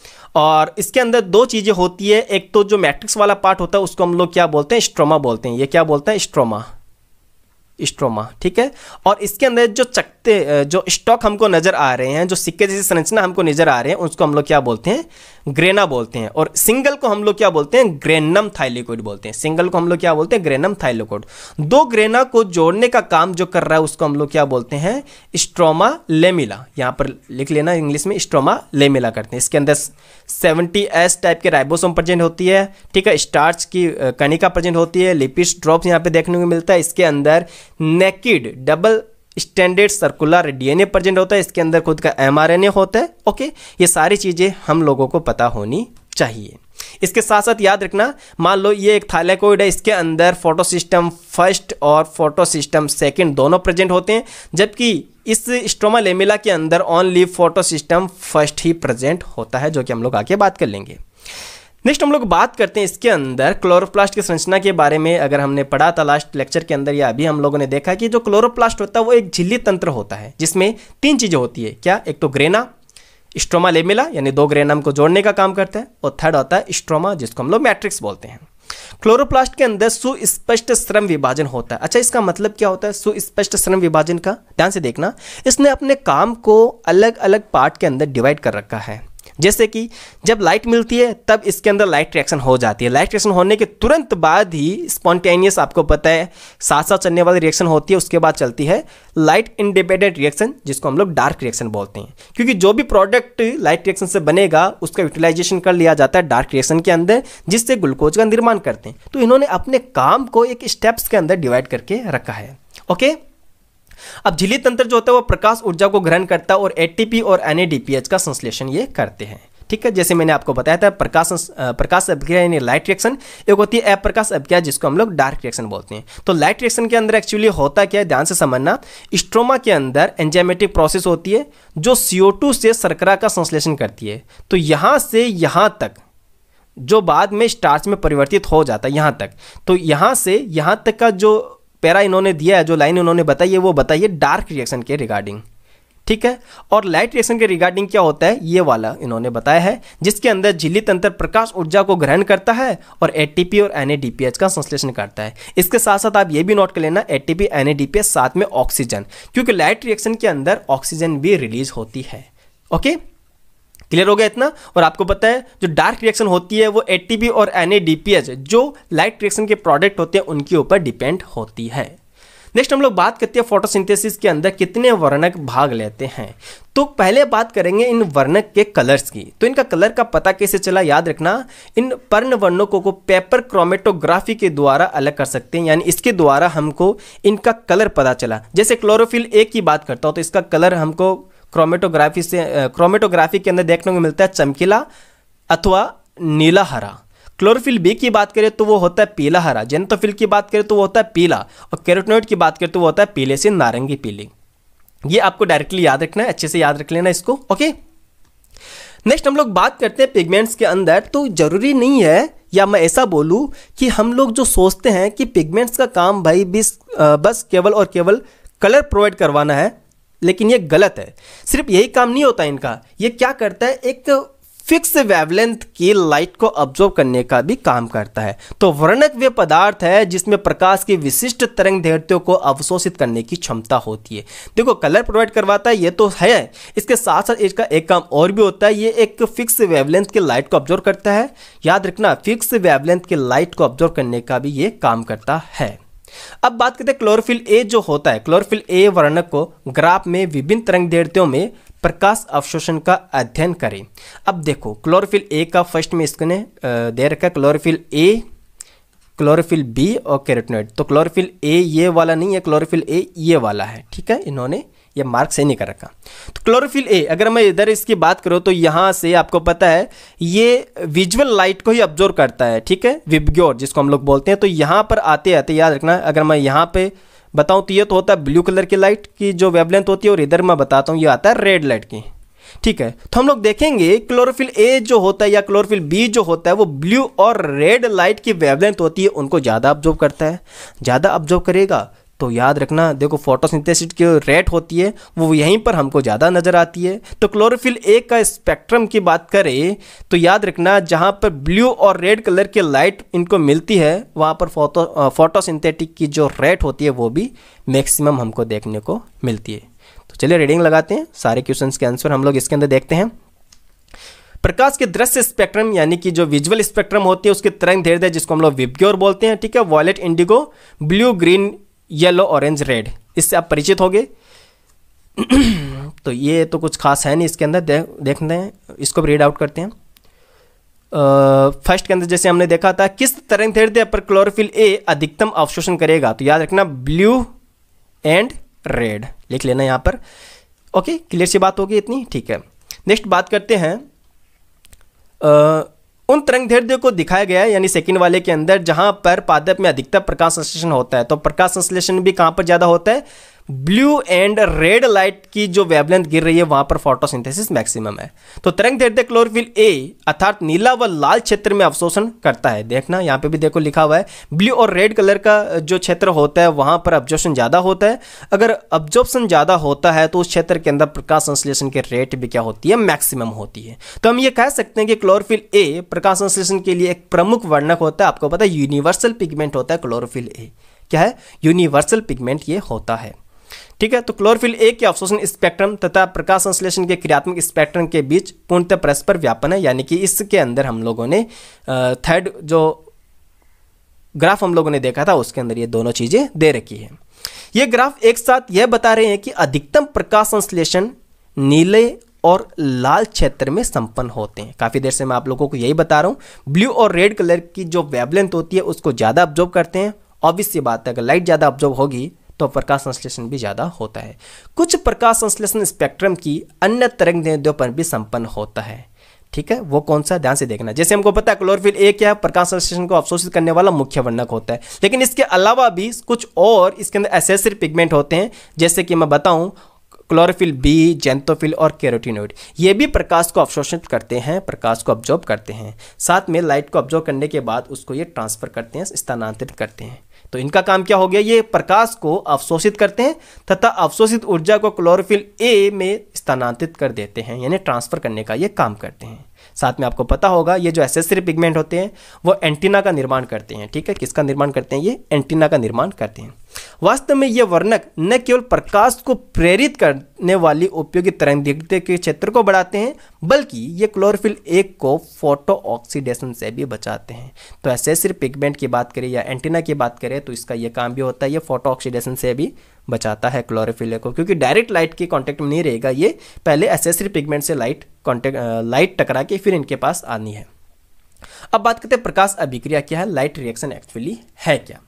और इसके अंदर दो चीज़ें होती है एक तो जो मैट्रिक्स वाला पार्ट होता है उसको हम लोग क्या बोलते हैं स्ट्रोमा बोलते हैं ये क्या बोलते हैं स्ट्रोमा स्ट्रोमा ठीक है और इसके अंदर जो चकते जो स्टॉक हमको नजर आ रहे हैं जो सिक्के जैसी संरचना हमको नजर आ रहे हैं उसको हम लोग क्या बोलते हैं ग्रेना बोलते हैं और सिंगल को हम लोग क्या बोलते हैं ग्रेनम थाइलिकोड बोलते हैं सिंगल को हम लोग क्या बोलते हैं ग्रेनम थाइलिकोड दो ग्रेना को जोड़ने का काम जो कर रहा है उसको हम लोग क्या बोलते हैं स्ट्रोमा लेमिला यहाँ पर लिख लेना इंग्लिश में स्ट्रोमा लेमिला करते हैं इसके अंदर सेवेंटी एस टाइप के राइबोसोम प्रजेंट होती है ठीक है स्टार्च की कनिका प्रजेंट होती है लिपिड ड्रॉप यहाँ पे देखने को मिलता है इसके अंदर naked double stranded circular DNA present होता है इसके अंदर खुद का एमआरएनए होता है ओके ये सारी चीज़ें हम लोगों को पता होनी चाहिए इसके साथ साथ याद रखना मान लो ये एक थैलेकोइड है इसके अंदर फोटो सिस्टम फर्स्ट और फोटो सिस्टम सेकेंड दोनों प्रेजेंट होते हैं जबकि इस स्ट्रोमा लेमिला के अंदर ऑनली फोटो सिस्टम फर्स्ट ही प्रेजेंट होता है जो कि हम लोग आगे बात कर लेंगे नेक्स्ट हम लोग बात करते हैं इसके अंदर क्लोरोप्लास्ट की संरचना के बारे में अगर हमने पढ़ा था लास्ट लेक्चर के अंदर या अभी हम लोगों ने देखा कि जो क्लोरोप्लास्ट होता है वो एक झिल्ली तंत्र होता है जिसमें तीन चीज़ें होती है क्या एक तो ग्रेना स्ट्रोमा लेमिला यानी दो ग्रेनम को जोड़ने का काम करता है और थर्ड होता है स्ट्रोमा जिसको हम लोग मैट्रिक्स बोलते हैं क्लोरोप्लास्ट के अंदर सुस्पष्ट श्रम विभाजन होता है अच्छा इसका मतलब क्या होता है सुस्पष्ट श्रम विभाजन का ध्यान से देखना इसने अपने काम को अलग अलग पार्ट के अंदर डिवाइड कर रखा है जैसे कि जब लाइट मिलती है तब इसके अंदर लाइट रिएक्शन हो जाती है लाइट रिएक्शन होने के तुरंत बाद ही स्पॉन्टेनियस आपको पता है साथ साथ चलने वाली रिएक्शन होती है उसके बाद चलती है लाइट इंडिपेंडेंट रिएक्शन जिसको हम लोग डार्क रिएक्शन बोलते हैं क्योंकि जो भी प्रोडक्ट लाइट रिएक्शन से बनेगा उसका यूटिलाइजेशन कर लिया जाता है डार्क रिएक्शन के अंदर जिससे ग्लूकोज का निर्माण करते हैं तो इन्होंने अपने काम को एक स्टेप्स के अंदर डिवाइड करके रखा है ओके okay? अब झिली तंत्र जो होता है वो प्रकाश ऊर्जा को ग्रहण करता है और एटीपी और एनएडीपीएच का संश्लेषण ये करते हैं ठीक है जैसे मैंने आपको बताया था प्रकाश प्रकाश अभिक्रिया यानी लाइट रिएक्शन एक होती है अप्रकाश अभिक्रिया जिसको हम लोग डार्क रिएक्शन बोलते हैं तो लाइट रिएक्शन के अंदर एक्चुअली होता क्या है ध्यान से समझना स्ट्रोमा के अंदर एंजाइमेटिक प्रोसेस होती है जो सीओ से सरकरा का संश्लेषण करती है तो यहाँ से यहाँ तक जो बाद में स्टार्च में परिवर्तित हो जाता है यहाँ तक तो यहाँ से यहाँ तक का जो पैरा इन्होंने दिया है जो लाइन इन्होंने बताई है वो बताइए डार्क रिएक्शन के रिगार्डिंग ठीक है और लाइट रिएक्शन के रिगार्डिंग क्या होता है ये वाला इन्होंने बताया है जिसके अंदर झिल्ली तंत्र प्रकाश ऊर्जा को ग्रहण करता है और एटीपी और एनएडीपीएच का संश्लेषण करता है इसके साथ साथ आप ये भी नोट कर लेना एटीपी एनएडीपीएच साथ में ऑक्सीजन क्योंकि लाइट रिएक्शन के अंदर ऑक्सीजन भी रिलीज होती है ओके क्लियर हो गया इतना और आपको पता है जो डार्क रिएक्शन होती है वो एटीपी और एन जो लाइट रिएक्शन के प्रोडक्ट होते हैं उनके ऊपर डिपेंड होती है नेक्स्ट हम लोग बात करते हैं फोटोसिंथेसिस के अंदर कितने वर्णक भाग लेते हैं तो पहले बात करेंगे इन वर्णक के कलर्स की तो इनका कलर का पता कैसे चला याद रखना इन पर्ण वर्णों को, को पेपर क्रोमेटोग्राफी के द्वारा अलग कर सकते हैं यानी इसके द्वारा हमको इनका कलर पता चला जैसे क्लोरोफिल ए की बात करता हूँ तो इसका कलर हमको क्रोमेटोग्राफी से क्रोमेटोग्राफी के अंदर देखने को मिलता है चमकीला अथवा नीला हरा क्लोरोफिल बी की बात करें तो वो होता है पीला हरा जेंटोफिल की बात करें तो वो होता है पीला और कैरोटोनोइड की बात करें तो वो होता है पीले से नारंगी पीले ये आपको डायरेक्टली याद रखना है अच्छे से याद रख लेना इसको ओके नेक्स्ट हम लोग बात करते हैं पिगमेंट्स के अंदर तो ज़रूरी नहीं है या मैं ऐसा बोलूँ कि हम लोग जो सोचते हैं कि पिगमेंट्स का काम भाई बिस बस केवल और केवल कलर प्रोवाइड करवाना है लेकिन ये गलत है सिर्फ यही काम नहीं होता इनका ये क्या करता है एक फिक्स वेवलेंथ की लाइट को ऑब्जर्व करने का भी काम करता है तो वर्णक वे पदार्थ है जिसमें प्रकाश की विशिष्ट तरंग दैर्ध्यों को अवशोषित करने की क्षमता होती है देखो कलर प्रोवाइड करवाता है ये तो है इसके साथ साथ इसका एक काम और भी होता है ये एक फिक्स वेवलेंथ की लाइट को ऑब्जर्व करता है याद रखना फिक्स वेवलेंथ की लाइट को ऑब्जर्व करने का भी ये काम करता है अब बात करते हैं क्लोरोफिल ए जो होता है क्लोरोफिल ए वर्णक को ग्राफ में विभिन्न तरंग दैर्ध्यों में प्रकाश अवशोषण का अध्ययन करें अब देखो क्लोरोफिल ए का फर्स्ट में इसको ने दे रखा क्लोरोफिल ए क्लोरोफिल बी और कैरोटिनॉइड तो क्लोरोफिल ए ये वाला नहीं है क्लोरोफिल ए ये वाला है ठीक है इन्होंने ये मार्क सही नहीं कर रखा तो क्लोरोफिल ए अगर मैं इधर इसकी बात करूँ तो यहाँ से आपको पता है ये विजुअल लाइट को ही ऑब्जर्व करता है ठीक है विबग्योर जिसको हम लोग बोलते हैं तो यहाँ पर आते आते याद रखना अगर मैं यहाँ पर बताऊँ तो ये तो होता है ब्लू कलर की लाइट की जो वेबलेंथ होती है और इधर मैं बताता हूँ ये आता है रेड लाइट की ठीक है तो हम लोग देखेंगे क्लोरोफिल ए जो होता है या क्लोरोफिल बी जो होता है वो ब्लू और रेड लाइट की वेवलेंथ होती है उनको ज़्यादा ऑब्जॉर्व करता है ज़्यादा ऑब्जॉर्व करेगा तो याद रखना देखो फोटोसिंथेसिस की रेट होती है वो यहीं पर हमको ज़्यादा नज़र आती है तो क्लोरोफिल ए का स्पेक्ट्रम की बात करें तो याद रखना जहाँ पर ब्लू और रेड कलर की लाइट इनको मिलती है वहाँ पर फोटो फोटोसिंथेटिक की जो रेट होती है वो भी मैक्सिमम हमको देखने को मिलती है तो चलिए रीडिंग लगाते हैं सारे क्वेश्चन के आंसर हम लोग इसके अंदर देखते हैं प्रकाश के दृश्य स्पेक्ट्रम यानी कि जो विजुअल स्पेक्ट्रम होती है उसके तरंग धैर्य जिसको हम लोग विबग्योर बोलते हैं ठीक है violet indigo blue green yellow orange red इससे आप परिचित होंगे तो ये तो कुछ खास है नहीं इसके अंदर दे, देखते हैं इसको रीड आउट करते हैं फर्स्ट के अंदर जैसे हमने देखा था किस तरंग दैर्ध्य पर क्लोरोफिल ए अधिकतम अवशोषण करेगा तो याद रखना ब्लू एंड रेड लिख लेना यहाँ पर ओके क्लियर सी बात होगी इतनी ठीक है नेक्स्ट बात करते हैं उन तरंग दैर्ध्य को दिखाया गया है यानी सेकंड वाले के अंदर जहां पर पादप में अधिकतर प्रकाश संश्लेषण होता है तो प्रकाश संश्लेषण भी कहां पर ज्यादा होता है ब्लू एंड रेड लाइट की जो वेबलेंथ गिर रही है वहां पर फोटोसिंथेसिस मैक्सिमम है तो तरंग देते क्लोरोफिल ए अर्थात नीला व लाल क्षेत्र में अवशोषण करता है देखना यहां पे भी देखो लिखा हुआ है ब्लू और रेड कलर का जो क्षेत्र होता है वहां पर ऑब्जॉर्प्शन ज़्यादा होता है अगर ऑब्जॉर्प्शन ज़्यादा होता है तो उस क्षेत्र के अंदर प्रकाश संश्लेषण की रेट भी क्या होती है मैक्सिमम होती है तो हम ये कह सकते हैं कि क्लोरोफिल ए प्रकाश संश्लेषण के लिए एक प्रमुख वर्णक होता है आपको पता है यूनिवर्सल पिगमेंट होता है क्लोरोफिल ए क्या है यूनिवर्सल पिगमेंट ये होता है ठीक है तो क्लोरोफिल ए के अवशोषण स्पेक्ट्रम तथा प्रकाश संश्लेषण के क्रियात्मक स्पेक्ट्रम के बीच पूर्णतः परस्पर व्यापन है यानी कि इसके अंदर हम लोगों ने थर्ड जो ग्राफ हम लोगों ने देखा था उसके अंदर ये दोनों चीज़ें दे रखी है ये ग्राफ एक साथ यह बता रहे हैं कि अधिकतम प्रकाश संश्लेषण नीले और लाल क्षेत्र में संपन्न होते हैं काफ़ी देर से मैं आप लोगों को यही बता रहा हूं ब्लू और रेड कलर की जो वेबलेंथ होती है उसको ज़्यादा ऑब्जॉर्व करते हैं ऑब्वियस ये बात है अगर लाइट ज़्यादा ऑब्जॉर्व होगी तो प्रकाश संश्लेषण भी ज़्यादा होता है कुछ प्रकाश संश्लेषण स्पेक्ट्रम की अन्य तरंग दैर्ध्यों पर भी संपन्न होता है ठीक है वो कौन सा ध्यान से देखना जैसे हमको पता है क्लोरोफिल ए क्या है प्रकाश संश्लेषण को अवशोषित करने वाला मुख्य वर्णक होता है लेकिन इसके अलावा भी कुछ और इसके अंदर एसेसरी पिगमेंट होते हैं जैसे कि मैं बताऊं क्लोरोफिल बी जेंथोफिल और कैरोटीनोइड ये भी प्रकाश को अवशोषित करते हैं प्रकाश को ऑब्जॉर्ब करते हैं साथ में लाइट को ऑब्जॉर्ब करने के बाद उसको ये ट्रांसफर करते हैं स्थानांतरित करते हैं तो इनका काम क्या हो गया ये प्रकाश को अवशोषित करते हैं तथा अवशोषित ऊर्जा को क्लोरोफिल ए में स्थानांतरित कर देते हैं यानी ट्रांसफर करने का ये काम करते हैं साथ में आपको पता होगा ये जो एसेसरी पिगमेंट होते हैं वो एंटीना का निर्माण करते हैं ठीक है किसका निर्माण करते हैं ये एंटीना का निर्माण करते हैं वास्तव में ये वर्णक न केवल प्रकाश को प्रेरित करने वाली उपयोगी तरंग दिखते के क्षेत्र को बढ़ाते हैं बल्कि ये क्लोरोफिल एक को फोटो ऑक्सीडेशन से भी बचाते हैं तो ऐसे सिर्फ पिगमेंट की बात करें या एंटीना की बात करें तो इसका यह काम भी होता है ये फोटो ऑक्सीडेशन से भी बचाता है क्लोरोफिल को क्योंकि डायरेक्ट लाइट के कॉन्टेक्ट में नहीं रहेगा ये पहले एसेसरी पिगमेंट से लाइट कॉन्टेक्ट लाइट टकरा के फिर इनके पास आनी है अब बात करते हैं प्रकाश अभिक्रिया क्या है लाइट रिएक्शन एक्चुअली है क्या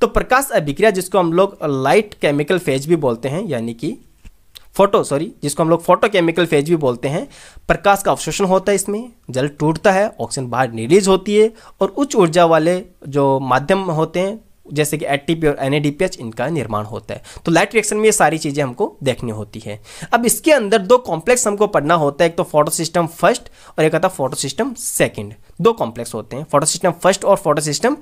तो प्रकाश अभिक्रिया जिसको हम लोग लाइट केमिकल फेज भी बोलते हैं यानी कि फोटो सॉरी जिसको हम लोग फोटोकेमिकल फेज भी बोलते हैं प्रकाश का अवशोषण होता है इसमें जल टूटता है ऑक्सीजन बाहर रिलीज होती है और उच्च ऊर्जा वाले जो माध्यम होते हैं जैसे कि एटीपी और एनएडीपीएच इनका निर्माण होता है तो लाइट रिएक्शन में ये सारी चीज़ें हमको देखनी होती है अब इसके अंदर दो कॉम्प्लेक्स हमको पढ़ना होता है एक तो फोटो सिस्टम फर्स्ट और एक आता फोटो सिस्टम सेकेंड दो कॉम्प्लेक्स होते हैं फोटो सिस्टम फर्स्ट और फोटो सिस्टम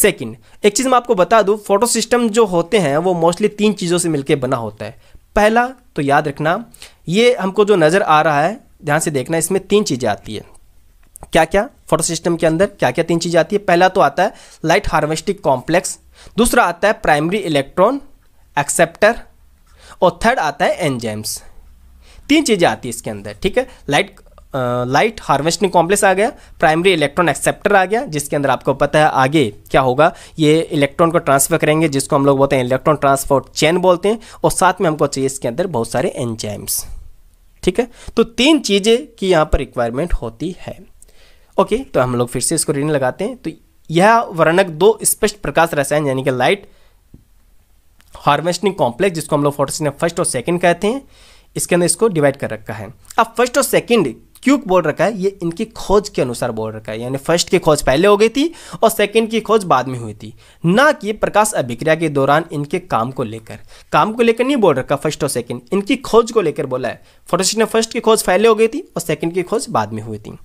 सेकेंड एक चीज़ मैं आपको बता दूँ फोटो सिस्टम जो होते हैं वो मोस्टली तीन चीज़ों से मिलकर बना होता है पहला तो याद रखना ये हमको जो नज़र आ रहा है ध्यान से देखना इसमें तीन चीज़ें आती है क्या क्या फोटो सिस्टम के अंदर क्या क्या तीन चीज़ें आती है पहला तो आता है लाइट हार्वेस्टिंग कॉम्प्लेक्स दूसरा आता है प्राइमरी इलेक्ट्रॉन एक्सेप्टर और थर्ड आता है एंजाइम्स तीन चीज़ें आती है इसके अंदर ठीक है लाइट लाइट हार्वेस्टिंग कॉम्प्लेक्स आ गया प्राइमरी इलेक्ट्रॉन एक्सेप्टर आ गया जिसके अंदर आपको पता है आगे क्या होगा ये इलेक्ट्रॉन को ट्रांसफर करेंगे जिसको हम लोग बोलते हैं इलेक्ट्रॉन ट्रांसपोर्ट चेन बोलते हैं और साथ में हमको चाहिए इसके अंदर बहुत सारे एंजाइम्स ठीक है तो तीन चीज़ें की यहाँ पर रिक्वायरमेंट होती है ओके तो हम लोग फिर से इसको रीडिंग लगाते हैं तो यह वर्णक दो स्पष्ट प्रकाश रसायन यानी कि लाइट हार्वेस्टिंग कॉम्प्लेक्स जिसको हम लोग फोटोसिंथेसिस फर्स्ट और सेकंड कहते हैं इसके अंदर इसको डिवाइड कर रखा है अब फर्स्ट और सेकंड क्यों बोल रखा है ये इनकी खोज के अनुसार बोल रखा है यानी फर्स्ट की खोज पहले हो गई थी और सेकंड की खोज बाद में हुई थी ना कि प्रकाश अभिक्रिया के दौरान इनके काम को लेकर काम को लेकर नहीं बोल रखा फर्स्ट और सेकंड इनकी खोज को लेकर बोला है फोटोसिट ने फर्स्ट की खोज पहले हो गई थी और सेकेंड की खोज बाद में हुई थी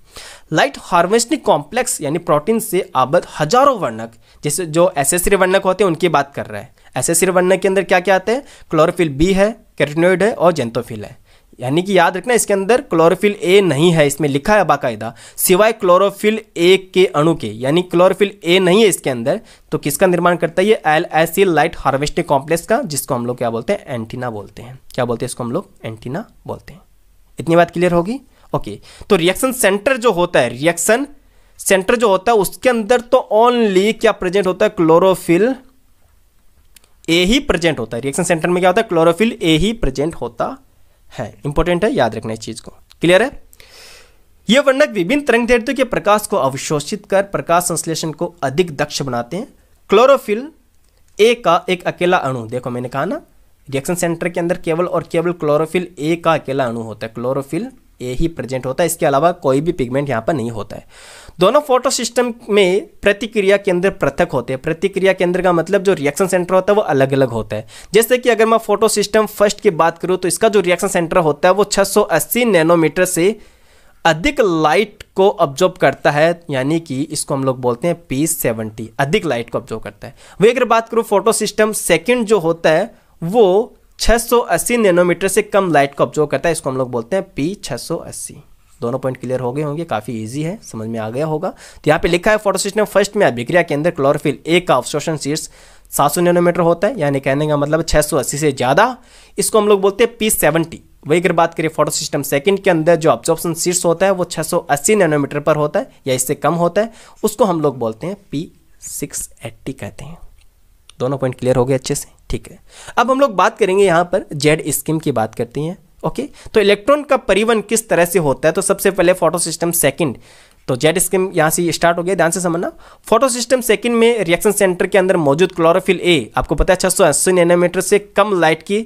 लाइट हार्वेस्टिंग कॉम्प्लेक्स यानी प्रोटीन से आबद्ध हजारों वर्णक जैसे जो एसेसरी वर्णक होते हैं उनकी बात कर रहा है एसेसरी वर्णक के अंदर क्या क्या आते हैं क्लोरोफिल बी है कैरोटिनोइड है और जेंतोफिल है यानी कि याद रखना इसके अंदर क्लोरोफिल ए नहीं है इसमें लिखा है बाकायदा सिवाय क्लोरोफिल ए के अणु के यानी क्लोरोफिल ए नहीं है इसके अंदर तो किसका निर्माण करता है ये एल एसिल लाइट हार्वेस्टिंग कॉम्प्लेक्स का जिसको हम लोग क्या बोलते हैं एंटीना बोलते हैं क्या बोलते हैं इसको हम लोग एंटीना बोलते हैं इतनी बात क्लियर होगी ओके तो रिएक्शन सेंटर जो होता है रिएक्शन सेंटर जो होता है उसके अंदर तो ओनली क्या प्रेजेंट होता है क्लोरोफिल ए ही प्रेजेंट होता है रिएक्शन सेंटर में क्या होता है क्लोरोफिल ए ही प्रेजेंट होता है इंपॉर्टेंट है याद रखना इस चीज़ को क्लियर है ये वर्णक विभिन्न तरंग दैर्ध्य के प्रकाश को अवशोषित कर प्रकाश संश्लेषण को अधिक दक्ष बनाते हैं क्लोरोफिल ए का एक अकेला अणु देखो मैंने कहा ना रिएक्शन सेंटर के अंदर केवल और केवल क्लोरोफिल ए का अकेला अणु होता है क्लोरोफिल ए ही प्रेजेंट होता है इसके अलावा कोई भी पिगमेंट यहाँ पर नहीं होता है दोनों फोटो सिस्टम में प्रतिक्रिया केंद्र पृथक होते हैं प्रतिक्रिया केंद्र का मतलब जो रिएक्शन सेंटर होता है वो अलग अलग होता है जैसे कि अगर मैं फोटो सिस्टम फर्स्ट की बात करूँ तो इसका जो रिएक्शन सेंटर होता है वो 680 नैनोमीटर से अधिक लाइट को ऑब्जॉर्व करता है यानी कि इसको हम लोग बोलते हैं पी सेवेंटी अधिक लाइट को ऑब्जॉर्व करता है वही अगर बात करूँ फोटो सिस्टम सेकेंड जो होता है वो 680 नैनोमीटर से कम लाइट को ऑब्जर्व करता है इसको हम लोग बोलते हैं पी 680 दोनों पॉइंट क्लियर हो गए होंगे काफ़ी इजी है समझ में आ गया होगा तो यहाँ पे लिखा है फोटोसिस्टम फर्स्ट में अभिक्रिया के अंदर क्लोरोफिल ए का ऑब्सोशन सीट्स 700 नैनोमीटर होता है यानी कहने का मतलब 680 से ज़्यादा इसको हम लोग बोलते हैं पी सेवेंटी वही अगर बात करें फोटो सिस्टम सेकंड के अंदर जो ऑब्जॉर्प्शन सीट्स होता है वो 680 नैनोमीटर पर होता है या इससे कम होता है उसको हम लोग बोलते हैं पी सिक्स कहते हैं दोनों पॉइंट क्लियर हो गए अच्छे से ठीक है अब हम लोग बात करेंगे यहाँ पर जेड स्कीम की बात करती हैं ओके तो इलेक्ट्रॉन का परिवहन किस तरह से होता है तो सबसे पहले फोटो सिस्टम सेकेंड तो जेड स्कीम यहाँ से स्टार्ट हो गया ध्यान से समझना फोटो सिस्टम सेकेंड में रिएक्शन सेंटर के अंदर मौजूद क्लोरोफिल ए आपको पता है छह सौ अस्सी नैनोमीटर से कम लाइट की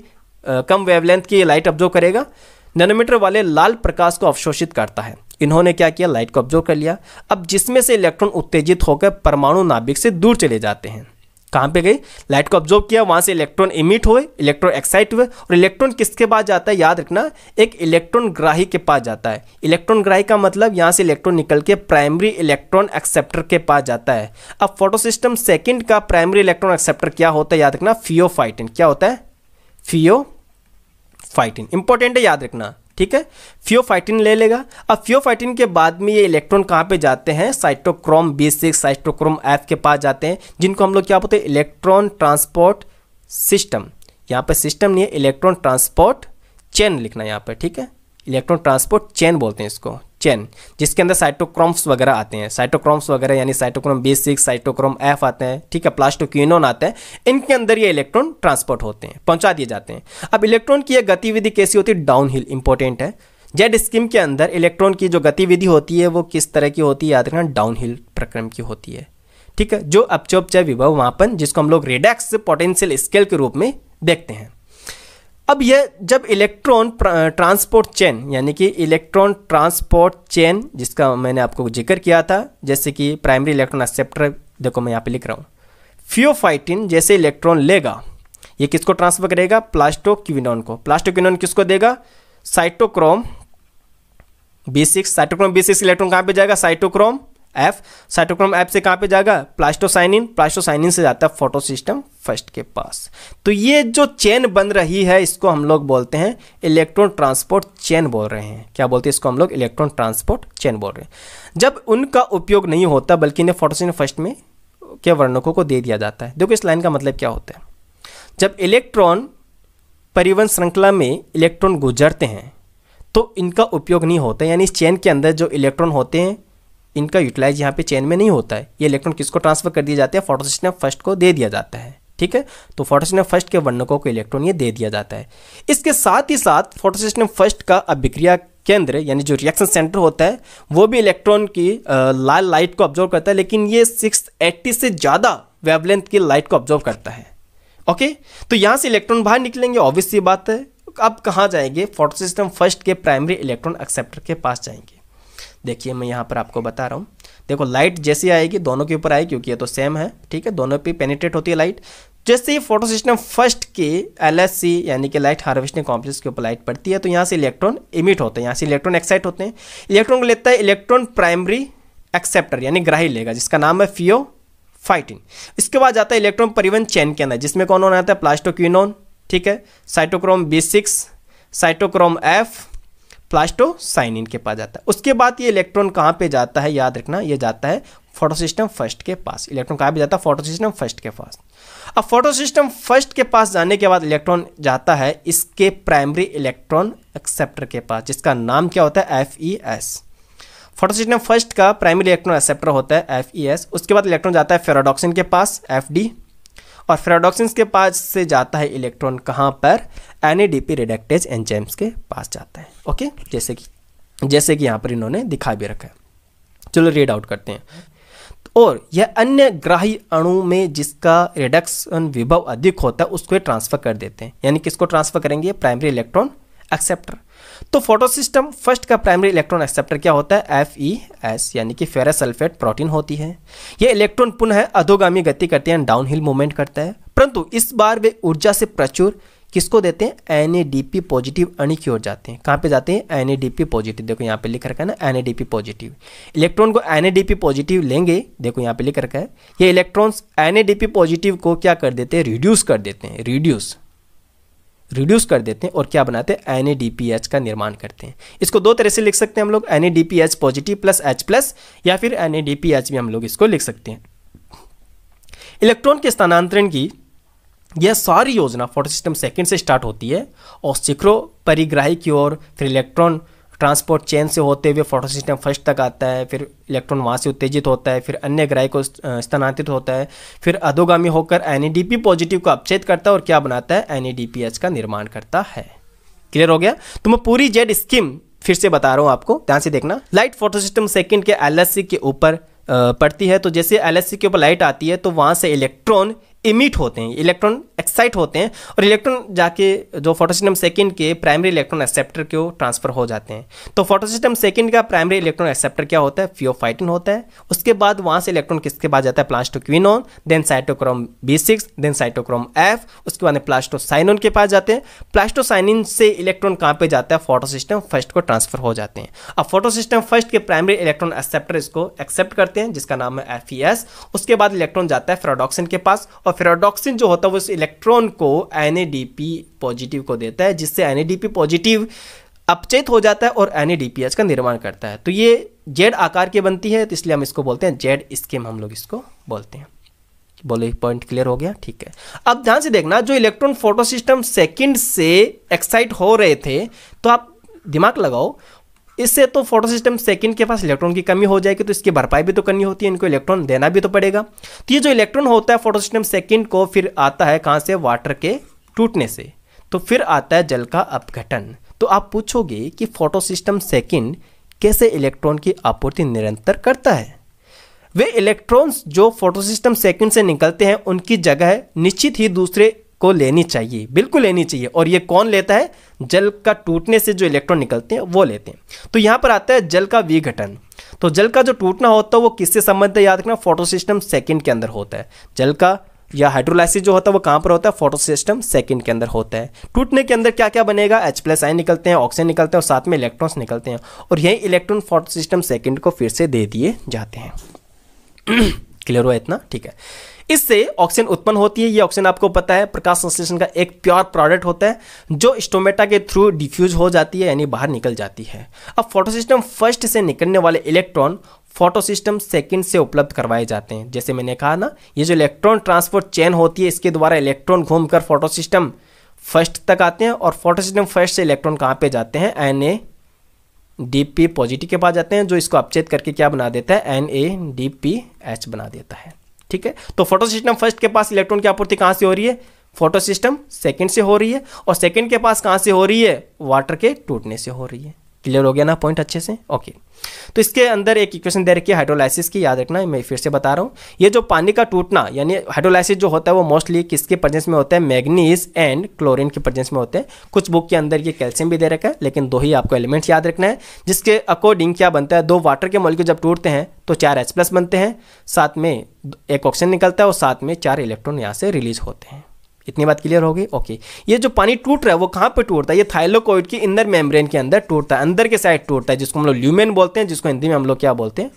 आ, कम वेवलेंथ की लाइट ऑब्जर्व करेगा नैनोमीटर वाले लाल प्रकाश को अवशोषित करता है इन्होंने क्या किया लाइट को ऑब्जर्व कर लिया अब जिसमें से इलेक्ट्रॉन उत्तेजित होकर परमाणु नाभिक से दूर चले जाते हैं कहाँ पे गई लाइट को ऑब्जॉर्व किया वहाँ से इलेक्ट्रॉन इमिट हुए इलेक्ट्रॉन एक्साइट हुए और इलेक्ट्रॉन किसके पास जाता है याद रखना एक इलेक्ट्रॉन ग्राही के पास जाता है इलेक्ट्रॉन ग्राही का मतलब यहाँ से इलेक्ट्रॉन निकल के प्राइमरी इलेक्ट्रॉन एक्सेप्टर के पास जाता है अब फोटो सिस्टम सेकेंड का प्राइमरी इलेक्ट्रॉन एक्सेप्टर क्या होता है याद रखना फियो क्या होता है फाइटिन इंपॉर्टेंट है याद रखना ठीक है फ्योफाइटिन ले लेगा अब फ्योफाइटिन के बाद में ये इलेक्ट्रॉन कहाँ पे जाते हैं cytochrome b six cytochrome f के पास जाते हैं जिनको हम लोग क्या बोलते हैं इलेक्ट्रॉन ट्रांसपोर्ट सिस्टम यहाँ पे सिस्टम नहीं है इलेक्ट्रॉन ट्रांसपोर्ट चेन लिखना है यहाँ पे ठीक है इलेक्ट्रॉन ट्रांसपोर्ट चेन बोलते हैं इसको चैन जिसके अंदर साइटोक्रोम्स वगैरह आते हैं साइटोक्रोम्स वगैरह यानी cytochrome b six cytochrome f आते हैं ठीक है प्लास्टोक्यूनोन आते हैं इनके अंदर ये इलेक्ट्रॉन ट्रांसपोर्ट होते हैं पहुंचा दिए जाते हैं अब इलेक्ट्रॉन की यह गतिविधि कैसी होती है डाउन हिल इंपॉर्टेंट है जेड स्कीम के अंदर इलेक्ट्रॉन की जो गतिविधि होती है वो किस तरह की होती है याद रखना डाउन हिल प्रक्रम की होती है ठीक है जो अपचोपचय विभव पर जिसको हम लोग रेडैक्स पोटेंशियल स्केल के रूप में देखते हैं अब यह जब इलेक्ट्रॉन ट्रांसपोर्ट चेन यानी कि इलेक्ट्रॉन ट्रांसपोर्ट चेन जिसका मैंने आपको जिक्र किया था जैसे कि प्राइमरी इलेक्ट्रॉन एक्सेप्टर देखो मैं यहाँ पे लिख रहा हूँ फ्योफाइटिन जैसे इलेक्ट्रॉन लेगा ये किसको ट्रांसफर करेगा प्लास्टोक्विनॉन को प्लास्टोक्विनॉन किसको देगा cytochrome b six cytochrome b six electron कहाँ पर जाएगा साइटोक्रोम एफ साइटोक्रोम एफ से कहाँ पे जाएगा प्लास्टोसाइनिन प्लास्टोसाइनिन से जाता है फोटो सिस्टम फर्स्ट के पास तो ये जो चेन बन रही है इसको हम लोग बोलते हैं इलेक्ट्रॉन ट्रांसपोर्ट चेन बोल रहे हैं क्या बोलते हैं इसको हम लोग इलेक्ट्रॉन ट्रांसपोर्ट चेन बोल रहे हैं जब उनका उपयोग नहीं होता बल्कि इन्हें फोटोसिन फर्स्ट में के वर्णकों को दे दिया जाता है देखो इस लाइन का मतलब क्या होता है जब इलेक्ट्रॉन परिवहन श्रृंखला में इलेक्ट्रॉन गुजरते हैं तो इनका उपयोग नहीं होता यानी इस चेन के अंदर जो इलेक्ट्रॉन होते हैं इनका यूटिलाइज यहाँ पे चेन में नहीं होता है ये इलेक्ट्रॉन किसको ट्रांसफर कर दिया जाता है फोटोसिस्टम फर्स्ट को दे दिया जाता है ठीक है तो फोटोसिस्टम फर्स्ट के वर्णकों को इलेक्ट्रॉन ये दे दिया जाता है इसके साथ ही साथ फोटोसिस्टम फर्स्ट का अभिक्रिया केंद्र यानी जो रिएक्शन सेंटर होता है वो भी इलेक्ट्रॉन की लाल लाइट को ऑब्जर्व करता है लेकिन ये सिक्स से ज़्यादा वेवलेंथ की लाइट को ऑब्जर्व करता है ओके तो यहाँ से इलेक्ट्रॉन बाहर निकलेंगे ऑब्वियस ये बात है अब कहाँ जाएंगे फोटोसिस्टम फर्स्ट के प्राइमरी इलेक्ट्रॉन एक्सेप्टर के पास जाएंगे देखिए मैं यहाँ पर आपको बता रहा हूँ देखो लाइट जैसी आएगी दोनों के ऊपर आएगी क्योंकि ये तो सेम है ठीक है दोनों पे पेनिट्रेट होती है लाइट जैसे ही फोटो सिस्टम फर्स्ट के एल यानी कि लाइट हार्वेस्टिंग कॉम्प्लेक्स के ऊपर लाइट पड़ती है तो यहाँ से इलेक्ट्रॉन इमिट होते हैं यहाँ से इलेक्ट्रॉन एक्साइट होते हैं इलेक्ट्रॉन को लेता है इलेक्ट्रॉन प्राइमरी एक्सेप्टर यानी ग्राही लेगा जिसका नाम है फियो फाइटिन इसके बाद जाता है इलेक्ट्रॉन परिवहन चैन के अंदर जिसमें कौन होना आता है प्लास्टोक्यूनोन ठीक है cytochrome b six cytochrome f plastocyanin के पास जाता है उसके बाद ये इलेक्ट्रॉन कहाँ पे जाता है याद रखना ये जाता है फोटोसिस्टम फर्स्ट के पास इलेक्ट्रॉन कहाँ पे जाता है फोटोसिस्टम फर्स्ट के पास अब फोटोसिस्टम फर्स्ट के पास जाने के बाद इलेक्ट्रॉन जाता है इसके प्राइमरी इलेक्ट्रॉन एक्सेप्टर के पास जिसका नाम क्या होता है F E S photosystem first का प्राइमरी इलेक्ट्रॉन एक्सेप्टर होता है एफ ई एस उसके बाद इलेक्ट्रॉन जाता है फेराडॉक्सिन के पास एफ डी और फ्रेडोक्सिन के पास से जाता है इलेक्ट्रॉन कहाँ पर N A D P reductase enzymes के पास जाता है ओके जैसे कि जैसे कि यहाँ पर इन्होंने दिखा भी रखा है चलो रीड आउट करते हैं और यह अन्य ग्राही अणु में जिसका रिडक्शन विभव अधिक होता है उसको ट्रांसफर कर देते हैं यानी किसको ट्रांसफर करेंगे प्राइमरी इलेक्ट्रॉन एक्सेप्टर तो फोटो सिस्टम फर्स्ट का प्राइमरी इलेक्ट्रॉन एक्सेप्टर क्या होता है एफ ई एस यानी कि फेरस सल्फेट प्रोटीन होती है यह इलेक्ट्रॉन पुनः अधोगामी गति करते हैं डाउन हिल मूवमेंट करता है परंतु इस बार वे ऊर्जा से प्रचुर किसको देते हैं एन पॉजिटिव अणु की ओर जाते हैं कहाँ पे जाते हैं एन पॉजिटिव देखो यहाँ पे लिख रखा है ना एन पॉजिटिव इलेक्ट्रॉन को एन पॉजिटिव लेंगे देखो यहाँ पे लिख रखा है ये इलेक्ट्रॉन्स एन पॉजिटिव को क्या कर देते हैं रिड्यूस कर देते हैं रिड्यूस रिड्यूस कर देते हैं और क्या बनाते हैं एन का निर्माण करते हैं इसको दो तरह से लिख सकते हैं हम लोग N positive plus H plus या फिर एन भी हम लोग इसको लिख सकते हैं इलेक्ट्रॉन के स्थानांतरण की यह सारी योजना फोटो सिस्टम सेकेंड से स्टार्ट होती है और शिक्रो परिग्राही की ओर फिर इलेक्ट्रॉन ट्रांसपोर्ट चेन से होते हुए फोटो सिस्टम फर्स्ट तक आता है फिर इलेक्ट्रॉन वहाँ से उत्तेजित होता है फिर अन्य ग्राह को स्थानांतरित होता है फिर अधोगामी होकर एन पॉजिटिव e को अपचेत करता है और क्या बनाता है एन e का निर्माण करता है क्लियर हो गया तो मैं पूरी जेड स्कीम फिर से बता रहा हूँ आपको ध्यान से देखना लाइट फोटो सिस्टम सेकेंड के एल के ऊपर पड़ती है तो जैसे एल के ऊपर लाइट आती है तो वहाँ से इलेक्ट्रॉन इमिट होते हैं इलेक्ट्रॉन एक्साइट होते हैं और इलेक्ट्रॉन जाके जो फोटोसिस्टम सेकंड के प्राइमरी इलेक्ट्रॉन एक्सेप्टर को ट्रांसफर हो जाते हैं तो फोटोसिस्टम सेकंड का प्राइमरी इलेक्ट्रॉन एक्सेप्टर क्या होता है फियोफाइटिन होता है उसके बाद वहाँ से इलेक्ट्रॉन किसके बाद जाता है plastoquinone then cytochrome b six then cytochrome f उसके बाद प्लास्टोसाइनोन के पास जाते हैं प्लास्टोसाइनिन से इलेक्ट्रॉन कहाँ पर जाता है फोटोसिस्टम फर्स्ट को ट्रांसफर हो जाते हैं अब फोटोसिस्टम फर्स्ट के प्राइमरी इलेक्ट्रॉन एक्सेप्टर इसको एक्सेप्ट करते हैं जिसका नाम है एफ e उसके बाद इलेक्ट्रॉन जाता है फेरोडॉक्सिन के पास और फेरोडॉक्सिन जो होता है वो इस इलेक्ट्रॉन इलेक्ट्रॉन को एन पॉजिटिव को देता है जिससे एन पॉजिटिव अपचित हो जाता है और एन का निर्माण करता है तो ये जेड आकार के बनती है तो इसलिए हम इसको बोलते हैं जेड स्कीम हम लोग इसको बोलते हैं बोले पॉइंट क्लियर हो गया ठीक है अब ध्यान से देखना जो इलेक्ट्रॉन फोटोसिस्टम सेकंड से एक्साइट हो रहे थे तो आप दिमाग लगाओ इससे तो फोटो सिस्टम सेकंड के पास इलेक्ट्रॉन की कमी हो जाएगी तो इसकी भरपाई भी तो करनी होती है इनको इलेक्ट्रॉन देना भी तो पड़ेगा तो ये जो इलेक्ट्रॉन होता है फोटो सिस्टम सेकेंड को फिर आता है कहाँ से वाटर के टूटने से तो फिर आता है जल का अपघटन तो आप पूछोगे कि फोटो सिस्टम सेकेंड कैसे इलेक्ट्रॉन की आपूर्ति निरंतर करता है वे इलेक्ट्रॉन्स जो फोटोसिस्टम सेकंड से निकलते हैं उनकी जगह निश्चित ही दूसरे को लेनी चाहिए बिल्कुल लेनी चाहिए और ये कौन लेता है जल का टूटने से जो इलेक्ट्रॉन निकलते हैं वो लेते हैं तो यहाँ पर आता है जल का विघटन तो जल का जो टूटना होता है वो किससे संबंधित है याद रखना फोटो सिस्टम के अंदर होता है जल का या हाइड्रोलाइसिस जो होता है वो कहाँ पर होता है फोटो सिस्टम के अंदर होता है टूटने के अंदर क्या क्या बनेगा एच प्लस आई निकलते हैं ऑक्सीजन निकलते हैं और साथ में इलेक्ट्रॉन्स निकलते हैं और यही इलेक्ट्रॉन फोटो सिस्टम को फिर से दे दिए जाते हैं क्लियर (clears throat) हुआ इतना ठीक है इससे ऑक्सीजन उत्पन्न होती है ये ऑक्सीजन आपको पता है प्रकाश संश्लेषण का एक प्योर प्रोडक्ट होता है जो स्टोमेटा के थ्रू डिफ्यूज हो जाती है यानी बाहर निकल जाती है अब फोटोसिस्टम फर्स्ट से निकलने वाले इलेक्ट्रॉन फोटोसिस्टम सेकंड से उपलब्ध करवाए जाते हैं जैसे मैंने कहा ना ये जो इलेक्ट्रॉन ट्रांसपोर्ट चेन होती है इसके द्वारा इलेक्ट्रॉन घूमकर फोटोसिस्टम फर्स्ट तक आते हैं और फोटोसिस्टम फर्स्ट से इलेक्ट्रॉन कहाँ पे जाते हैं N A D P positive के पास जाते हैं जो इसको अपचेत करके क्या बना देता है N A D P H बना देता है ठीक है तो फोटो सिस्टम फर्स्ट के पास इलेक्ट्रॉन की आपूर्ति कहाँ से हो रही है फोटो सिस्टम सेकंड से हो रही है और सेकंड के पास कहाँ से हो रही है वाटर के टूटने से हो रही है क्लियर हो गया ना पॉइंट अच्छे से ओके तो इसके अंदर एक इक्वेशन दे रखी है हाइड्रोलाइसिस की याद रखना मैं फिर से बता रहा हूँ ये जो पानी का टूटना यानी हाइड्रोलाइसिस जो होता है वो मोस्टली किसके प्रजेंस में होता है मैग्नीज एंड क्लोरीन के प्रजेंस में होते हैं कुछ बुक के अंदर ये कैल्शियम भी दे रखा है लेकिन दो ही आपको एलिमेंट्स याद रखना है जिसके अकॉर्डिंग क्या बनता है दो वाटर के मॉलिक्यूल जब टूटते हैं तो चार एच प्लस बनते हैं साथ में एक ऑक्सीजन निकलता है और साथ में चार इलेक्ट्रॉन यहाँ से रिलीज होते हैं इतनी बात क्लियर हो गई ओके ये जो पानी टूट रहा है वो कहाँ पे टूटता है ये थाइलोकोइड की इंदर मेम्ब्रेन के अंदर टूटता है अंदर के साइड टूटता है जिसको हम लोग ल्यूमेन बोलते हैं जिसको हिंदी में हम लोग क्या बोलते हैं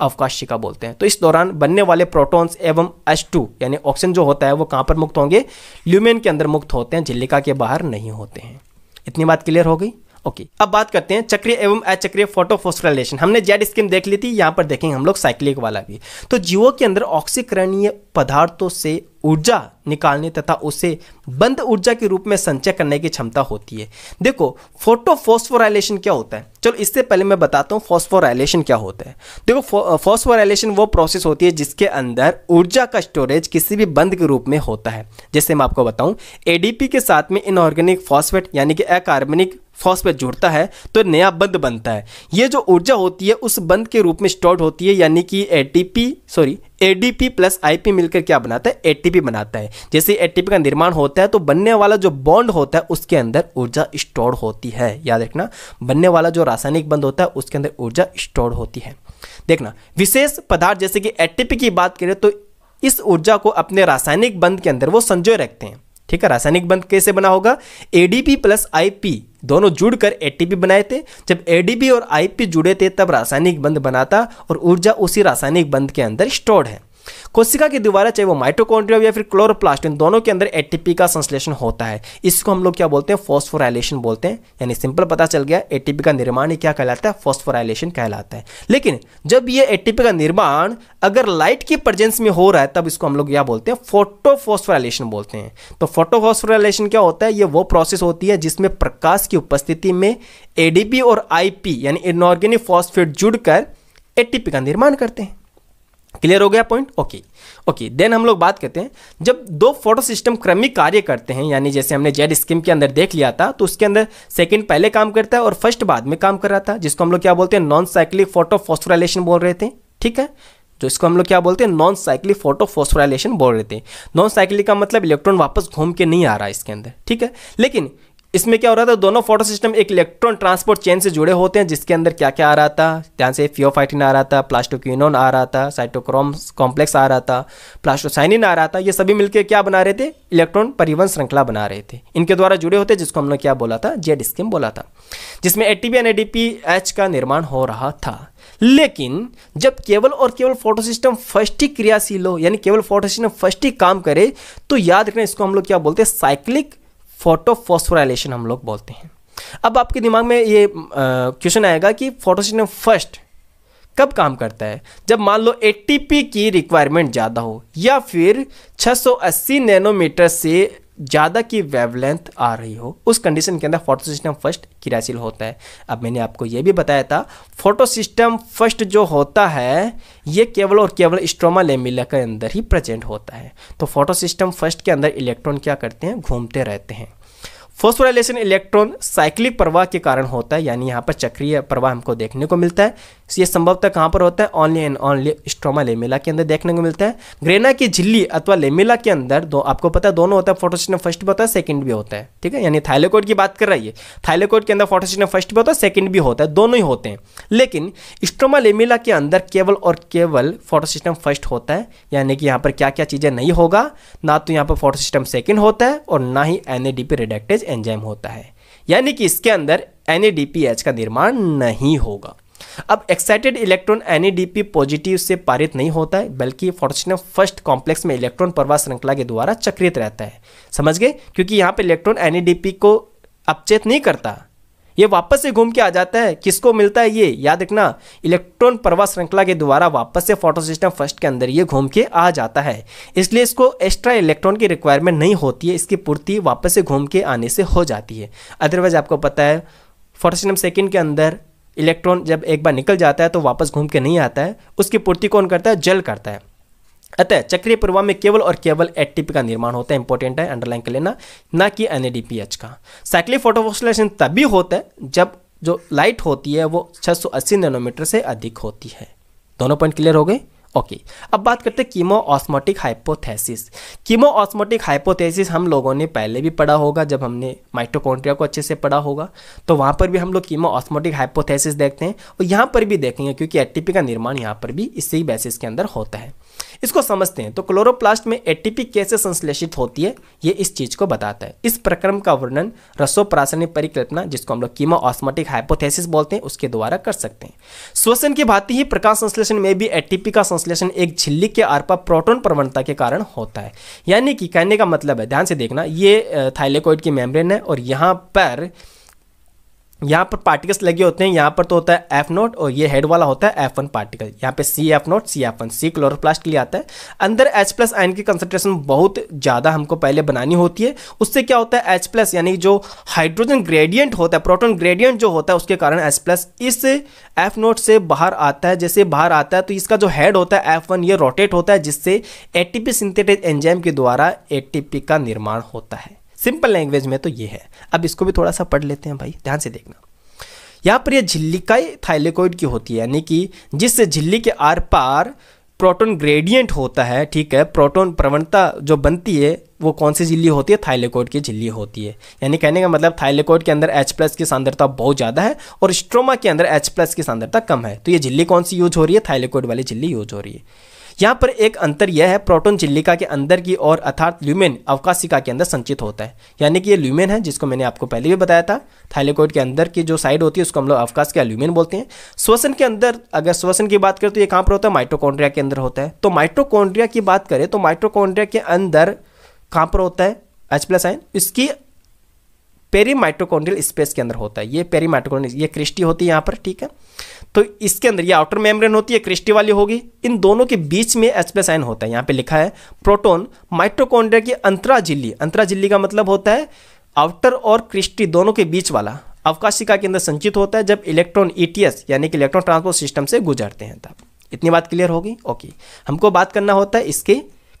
अवकाशिका बोलते हैं तो इस दौरान बनने वाले प्रोटॉन्स एवं H2 यानी ऑक्सीजन जो होता है वो कहाँ पर मुक्त होंगे ल्यूमेन के अंदर मुक्त होते हैं झिल्लिका के बाहर नहीं होते हैं इतनी बात क्लियर हो गई ओके अब बात करते हैं चक्रीय एवं अचक्रिय फोटोफोस्ट्रेलेशन हमने जेड स्कीम देख ली थी यहाँ पर देखेंगे हम लोग साइक्लिक वाला भी तो जीवो के अंदर ऑक्सीकरणीय पदार्थों से ऊर्जा निकालने तथा उसे बंद ऊर्जा के रूप में संचय करने की क्षमता होती है देखो फोटोफॉस्फोराइलेशन क्या होता है चलो इससे पहले मैं बताता हूँ फॉस्फोराइलेशन क्या होता है देखो फॉस्फोराइलेशन वो प्रोसेस होती है जिसके अंदर ऊर्जा का स्टोरेज किसी भी बंद के रूप में होता है जैसे मैं आपको बताऊँ ए के साथ में इनऑर्गेनिक फॉस्फेट यानी कि अकार्बनिक फॉस्फेट जुड़ता है तो नया बंद बनता है ये जो ऊर्जा होती है उस बंद के रूप में स्टोर होती है यानी कि A sorry ADP plus IP मिलकर क्या बनाता है एटीपी बनाता है जैसे एटीपी का निर्माण होता है तो बनने वाला जो बॉन्ड होता है उसके अंदर ऊर्जा स्टोर होती है याद रखना बनने वाला जो रासायनिक बंद होता है उसके अंदर ऊर्जा स्टोर होती है देखना विशेष पदार्थ जैसे कि एटीपी की बात करें तो इस ऊर्जा को अपने रासायनिक बंद के अंदर वो संजोय रखते हैं ठीक है रासायनिक बंध कैसे बना होगा एडीपी प्लस आईपी दोनों जुड़कर एटीपी बनाए थे जब एडीपी और आईपी जुड़े थे तब रासायनिक बंध बनाता और ऊर्जा उसी रासायनिक बंध के अंदर स्टोर्ड है कोशिका की द्वारा चाहे वो माइटोकॉन्ड्रिया या फिर क्लोरोप्लास्ट इन दोनों के अंदर एटीपी का संश्लेषण होता है इसको हम लोग क्या बोलते हैं फॉस्फोराइलेशन बोलते हैं यानी सिंपल पता चल गया एटीपी का निर्माण क्या कहलाता है फॉस्फोराइलेशन कहलाता है लेकिन जब ये एटीपी का निर्माण अगर लाइट की प्रजेंस में हो रहा है तब इसको हम लोग क्या बोलते हैं फोटोफॉस्फोराइलेशन बोलते हैं तो फोटोफॉस्फोराइलेशन क्या होता है ये वो प्रोसेस होती है जिसमें प्रकाश की उपस्थिति में एडीपी और आईपी यानी इनऑर्गेनिक फॉस्फेट जुड़कर एटीपी का निर्माण करते हैं क्लियर हो गया पॉइंट ओके ओके देन हम लोग बात करते हैं जब दो फोटो सिस्टम क्रमिक कार्य करते हैं यानी जैसे हमने जेड स्कीम के अंदर देख लिया था तो उसके अंदर सेकंड पहले काम करता है और फर्स्ट बाद में काम कर रहा था जिसको हम लोग क्या बोलते हैं नॉन साइक्लिक फोटो फोस्फोराइलेशन बोल रहे थे ठीक है जो तो इसको हम लोग क्या बोलते हैं नॉन साइक्लिक फोटो फोस्फोराइलेशन बोल रहे थे नॉन साइक्लिक का मतलब इलेक्ट्रॉन वापस घूम के नहीं आ रहा है इसके अंदर ठीक है लेकिन इसमें क्या हो रहा था दोनों फोटो सिस्टम एक इलेक्ट्रॉन ट्रांसपोर्ट चेन से जुड़े होते हैं जिसके अंदर क्या क्या आ रहा था ध्यान से फियोफाइटिन आ रहा था प्लास्टोक्यूनोन आ रहा था साइटोक्रोम कॉम्प्लेक्स आ रहा था प्लास्टोसाइनिन आ रहा था ये सभी मिलकर क्या बना रहे थे इलेक्ट्रॉन परिवहन श्रृंखला बना रहे थे इनके द्वारा जुड़े होते जिसको हमने क्या बोला था जेड स्किम बोला था जिसमें ए टी एच का निर्माण हो रहा था लेकिन जब केवल और केवल फोटो सिस्टम फर्स्ट ही क्रियाशील हो यानी केवल फोटो सिस्टम फर्स्ट ही काम करे तो याद रखना इसको हम लोग क्या बोलते हैं साइक्लिक फोटोफॉस्फोराइलेशन हम लोग बोलते हैं अब आपके दिमाग में ये क्वेश्चन आएगा कि फोटोसिंथेसिस फर्स्ट कब काम करता है जब मान लो एटीपी की रिक्वायरमेंट ज़्यादा हो या फिर 680 नैनोमीटर से ज़्यादा की वेवलेंथ आ रही हो उस कंडीशन के अंदर फोटो सिस्टम फर्स्ट क्रियाशील होता है अब मैंने आपको यह भी बताया था फोटो सिस्टम फर्स्ट जो होता है ये केवल और केवल स्ट्रोमा लेमिला के अंदर ही प्रेजेंट होता है तो फोटो सिस्टम फर्स्ट के अंदर इलेक्ट्रॉन क्या करते हैं घूमते रहते हैं फोस्फोराइलेशन इलेक्ट्रॉन साइक्लिक प्रवाह के कारण होता है यानी यहाँ पर चक्रीय प्रवाह हमको देखने को मिलता है ये संभवतः कहाँ पर होता है only and only stroma lamella के अंदर देखने को मिलता है ग्रेना की झिल्ली अथवा लेमिला के अंदर दो आपको पता है दोनों होता है फोटोसिन फर्स्ट भी होता है सेकंड भी होता है ठीक है यानी थाइलेकोड की बात कर रही है थाइलेकोड के अंदर फोटोसिन फर्स्ट भी होता है सेकंड भी होता है दोनों ही होते हैं लेकिन स्ट्रोमा लेमिला के अंदर केवल और केवल फोटो सिस्टम फर्स्ट होता है यानी कि यहाँ पर क्या क्या चीज़ें नहीं होगा ना तो यहाँ पर फोटो सिस्टम सेकेंड होता है और ना ही N A D P reductase enzyme होता है यानी कि इसके अंदर एन का निर्माण नहीं होगा अब एक्साइटेड इलेक्ट्रॉन एन पॉजिटिव से पारित नहीं होता है बल्कि फोटोसिनम फर्स्ट कॉम्प्लेक्स में इलेक्ट्रॉन प्रवाह श्रृंखला के द्वारा चक्रित रहता है समझ गए क्योंकि यहाँ पर इलेक्ट्रॉन एन को अपचेत नहीं करता ये वापस से घूम के आ जाता है किसको मिलता है ये याद रखना इलेक्ट्रॉन प्रवाह श्रृंखला के द्वारा वापस से फोटोसिस्टम फर्स्ट के अंदर ये घूम के आ जाता है इसलिए इसको एक्स्ट्रा इलेक्ट्रॉन की रिक्वायरमेंट नहीं होती है इसकी पूर्ति वापस से घूम के आने से हो जाती है अदरवाइज आपको पता है फोटोसिस्टम सेकेंड के अंदर इलेक्ट्रॉन जब एक बार निकल जाता है तो वापस घूम के नहीं आता है उसकी पूर्ति कौन करता है जल करता है अतः चक्रीय प्रवाह में केवल और केवल एटीपी का निर्माण होता है इंपॉर्टेंट है अंडरलाइन कर लेना ना कि एनएडीपीएच का साइक्लिक फोटोफोसिलेशन तभी होता है जब जो लाइट होती है वो 680 नैनोमीटर से अधिक होती है दोनों पॉइंट क्लियर हो गए ओके okay. अब बात करते हैं chemiosmotic hypothesis chemiosmotic hypothesis हम लोगों ने पहले भी पढ़ा होगा जब हमने माइटोकॉन्ट्रिया को अच्छे से पढ़ा होगा तो वहाँ पर भी हम लोग कीमो ऑस्मोटिक हाइपोथेसिस देखते हैं और यहाँ पर भी देखेंगे क्योंकि एटीपी का निर्माण यहाँ पर भी इसी बेसिस के अंदर होता है इसको समझते हैं तो क्लोरोप्लास्ट में एटीपी कैसे संश्लेषित होती है ये इस चीज को बताता है इस प्रक्रम का वर्णन रसोपरासनिक परिकल्पना जिसको हम लोग कीमो ऑस्मोटिक हाइपोथेसिस बोलते हैं उसके द्वारा कर सकते हैं श्वसन की भांति ही प्रकाश संश्लेषण में भी एटीपी का संश्लेषण एक झिल्ली के आरपा प्रोटोन प्रवणता के कारण होता है यानी कि कहने का मतलब है ध्यान से देखना ये थाइलेकोइड की मेम्ब्रेन है और यहाँ पर यहाँ पर पार्टिकल्स लगे होते हैं यहाँ पर तो होता है एफ नोट और ये हेड वाला होता है एफ वन पार्टिकल यहाँ पे C F naught C F one C chloroplast के लिए आता है अंदर एच प्लस आयन की कंसंट्रेशन बहुत ज़्यादा हमको पहले बनानी होती है उससे क्या होता है एच प्लस यानी जो हाइड्रोजन ग्रेडियंट होता है प्रोटोन ग्रेडियंट जो होता है उसके कारण एच प्लस इस एफ नोट से बाहर आता है जैसे बाहर आता है तो इसका जो हेड होता है एफ वन ये रोटेट होता है जिससे A T P synthetic enzyme के द्वारा ए टी पी का निर्माण होता है सिंपल लैंग्वेज में तो ये है अब इसको भी थोड़ा सा पढ़ लेते हैं भाई ध्यान से देखना यहाँ पर यह झिल्लिकाई थाइलेकोइड की होती है यानी कि जिस झिल्ली के आर पार प्रोटोन ग्रेडियंट होता है ठीक है प्रोटोन प्रवणता जो बनती है वो कौन सी झिल्ली होती है थाइलेकोइड की झिल्ली होती है यानी कहने का मतलब थाइलेकोइड के अंदर एच प्लस की सांद्रता बहुत ज़्यादा है और स्ट्रोमा के अंदर एच प्लस की सांद्रता कम है तो ये झिल्ली कौन सी यूज हो रही है थाइलेकोइड वाली झिल्ली यूज हो रही है यहाँ पर एक अंतर यह है प्रोटोन चिल्लिका के अंदर की और अर्थात ल्यूमेन अवकाशिका के अंदर संचित होता है यानी कि ये ल्यूमेन है जिसको मैंने आपको पहले भी बताया था थाइलेकोइड के अंदर की जो साइड होती है उसको हम लोग अवकाश के अल्यूमेन बोलते हैं श्वसन के अंदर अगर श्वसन की बात करें तो ये कहाँ पर होता है माइट्रोकॉन्ड्रिया के अंदर होता है तो माइट्रोकॉन्ड्रिया की बात करें तो माइट्रोकॉन्ड्रिया के अंदर कहाँ पर होता है एच प्लस आइन इसकी पेरीमाइट्रोकॉन्ड्रियल स्पेस के अंदर होता है ये पेरीमाइट्रोकॉन्ड्रियल ये क्रिस्टी होती है यहाँ पर ठीक है तो इसके अंदर ये आउटर मेम्ब्रेन होती है क्रिस्टी वाली होगी इन दोनों के बीच में एच प्लस आयन होता है यहाँ पे लिखा है प्रोटोन माइट्रोकोन्ड्रिया की अंतरा झिल्ली अंतरा झिल्ली का मतलब होता है आउटर और क्रिस्टी दोनों के बीच वाला अवकाशिका के अंदर संचित होता है जब इलेक्ट्रॉन ईटीएस e यानी कि इलेक्ट्रॉन ट्रांसपोर्ट सिस्टम से गुजरते हैं तब इतनी बात क्लियर होगी ओके हमको बात करना होता है इसके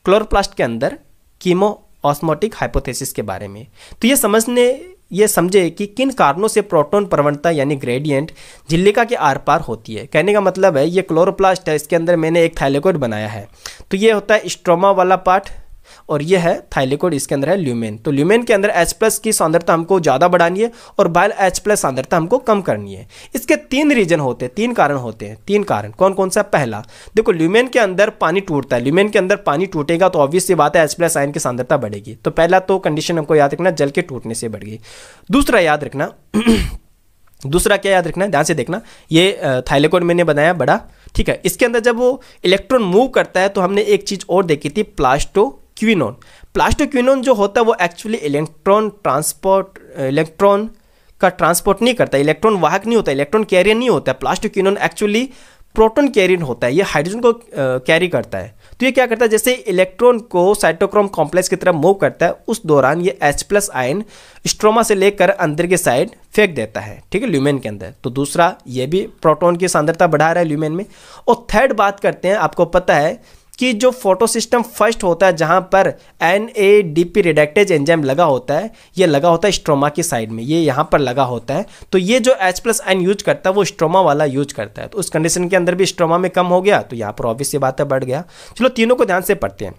क्लोरोप्लास्ट के अंदर कीमो ऑस्मोटिक हाइपोथेसिस के बारे में तो ये समझने ये समझे कि किन कारणों से प्रोटॉन प्रवणता यानी ग्रेडियंट झिल्लिका के आर पार होती है कहने का मतलब है ये क्लोरोप्लास्ट है इसके अंदर मैंने एक थैलेकोड बनाया है तो ये होता है स्ट्रोमा वाला पार्ट और ये है थाइलेकोड इसके अंदर है ल्यूमेन तो ल्यूमेन के अंदर एच प्लस की सांद्रता हमको ज़्यादा बढ़ानी है और बाइल एच प्लस सांद्रता हमको कम करनी है इसके तीन रीजन होते हैं तीन कारण होते हैं तीन कारण कौन कौन सा पहला देखो ल्यूमेन के अंदर पानी टूटता है ल्यूमेन के अंदर पानी टूटेगा तो ऑब्वियस ये बात है एच प्लस आयन की सांद्रता बढ़ेगी तो पहला तो कंडीशन हमको याद रखना जल के टूटने से बढ़ गई दूसरा याद रखना (clears throat) दूसरा क्या याद रखना है ध्यान से देखना ये थाइलेकोड मैंने बनाया बड़ा ठीक है इसके अंदर जब वो इलेक्ट्रॉन मूव करता है तो हमने एक चीज़ और देखी थी प्लास्टो क्विनोन प्लास्टोक्विनोन जो होता है वो एक्चुअली इलेक्ट्रॉन ट्रांसपोर्ट इलेक्ट्रॉन का ट्रांसपोर्ट नहीं करता इलेक्ट्रॉन वाहक नहीं होता इलेक्ट्रॉन कैरियर नहीं होता प्लास्टोक्विनोन एक्चुअली प्रोटोन कैरियर होता है ये हाइड्रोजन को कैरी करता है तो ये क्या करता है जैसे इलेक्ट्रॉन को साइटोक्रोम कॉम्प्लेक्स की तरफ मूव करता है उस दौरान ये एच प्लस आयन स्ट्रोमा से लेकर अंदर के साइड फेंक देता है ठीक है ल्यूमेन के अंदर तो दूसरा ये भी प्रोटोन की सांद्रता बढ़ा रहा है ल्यूमेन में और थर्ड बात करते हैं आपको पता है कि जो फोटो सिस्टम फर्स्ट होता है जहाँ पर N A D P reductase enzyme लगा होता है ये लगा होता है स्ट्रोमा की साइड में ये यहाँ पर लगा होता है तो ये जो एच प्लस एन यूज करता है वो स्ट्रोमा वाला यूज करता है तो उस कंडीशन के अंदर भी स्ट्रोमा में कम हो गया तो यहाँ पर ऑब्वियस ये बात है बढ़ गया चलो तीनों को ध्यान से पढ़ते हैं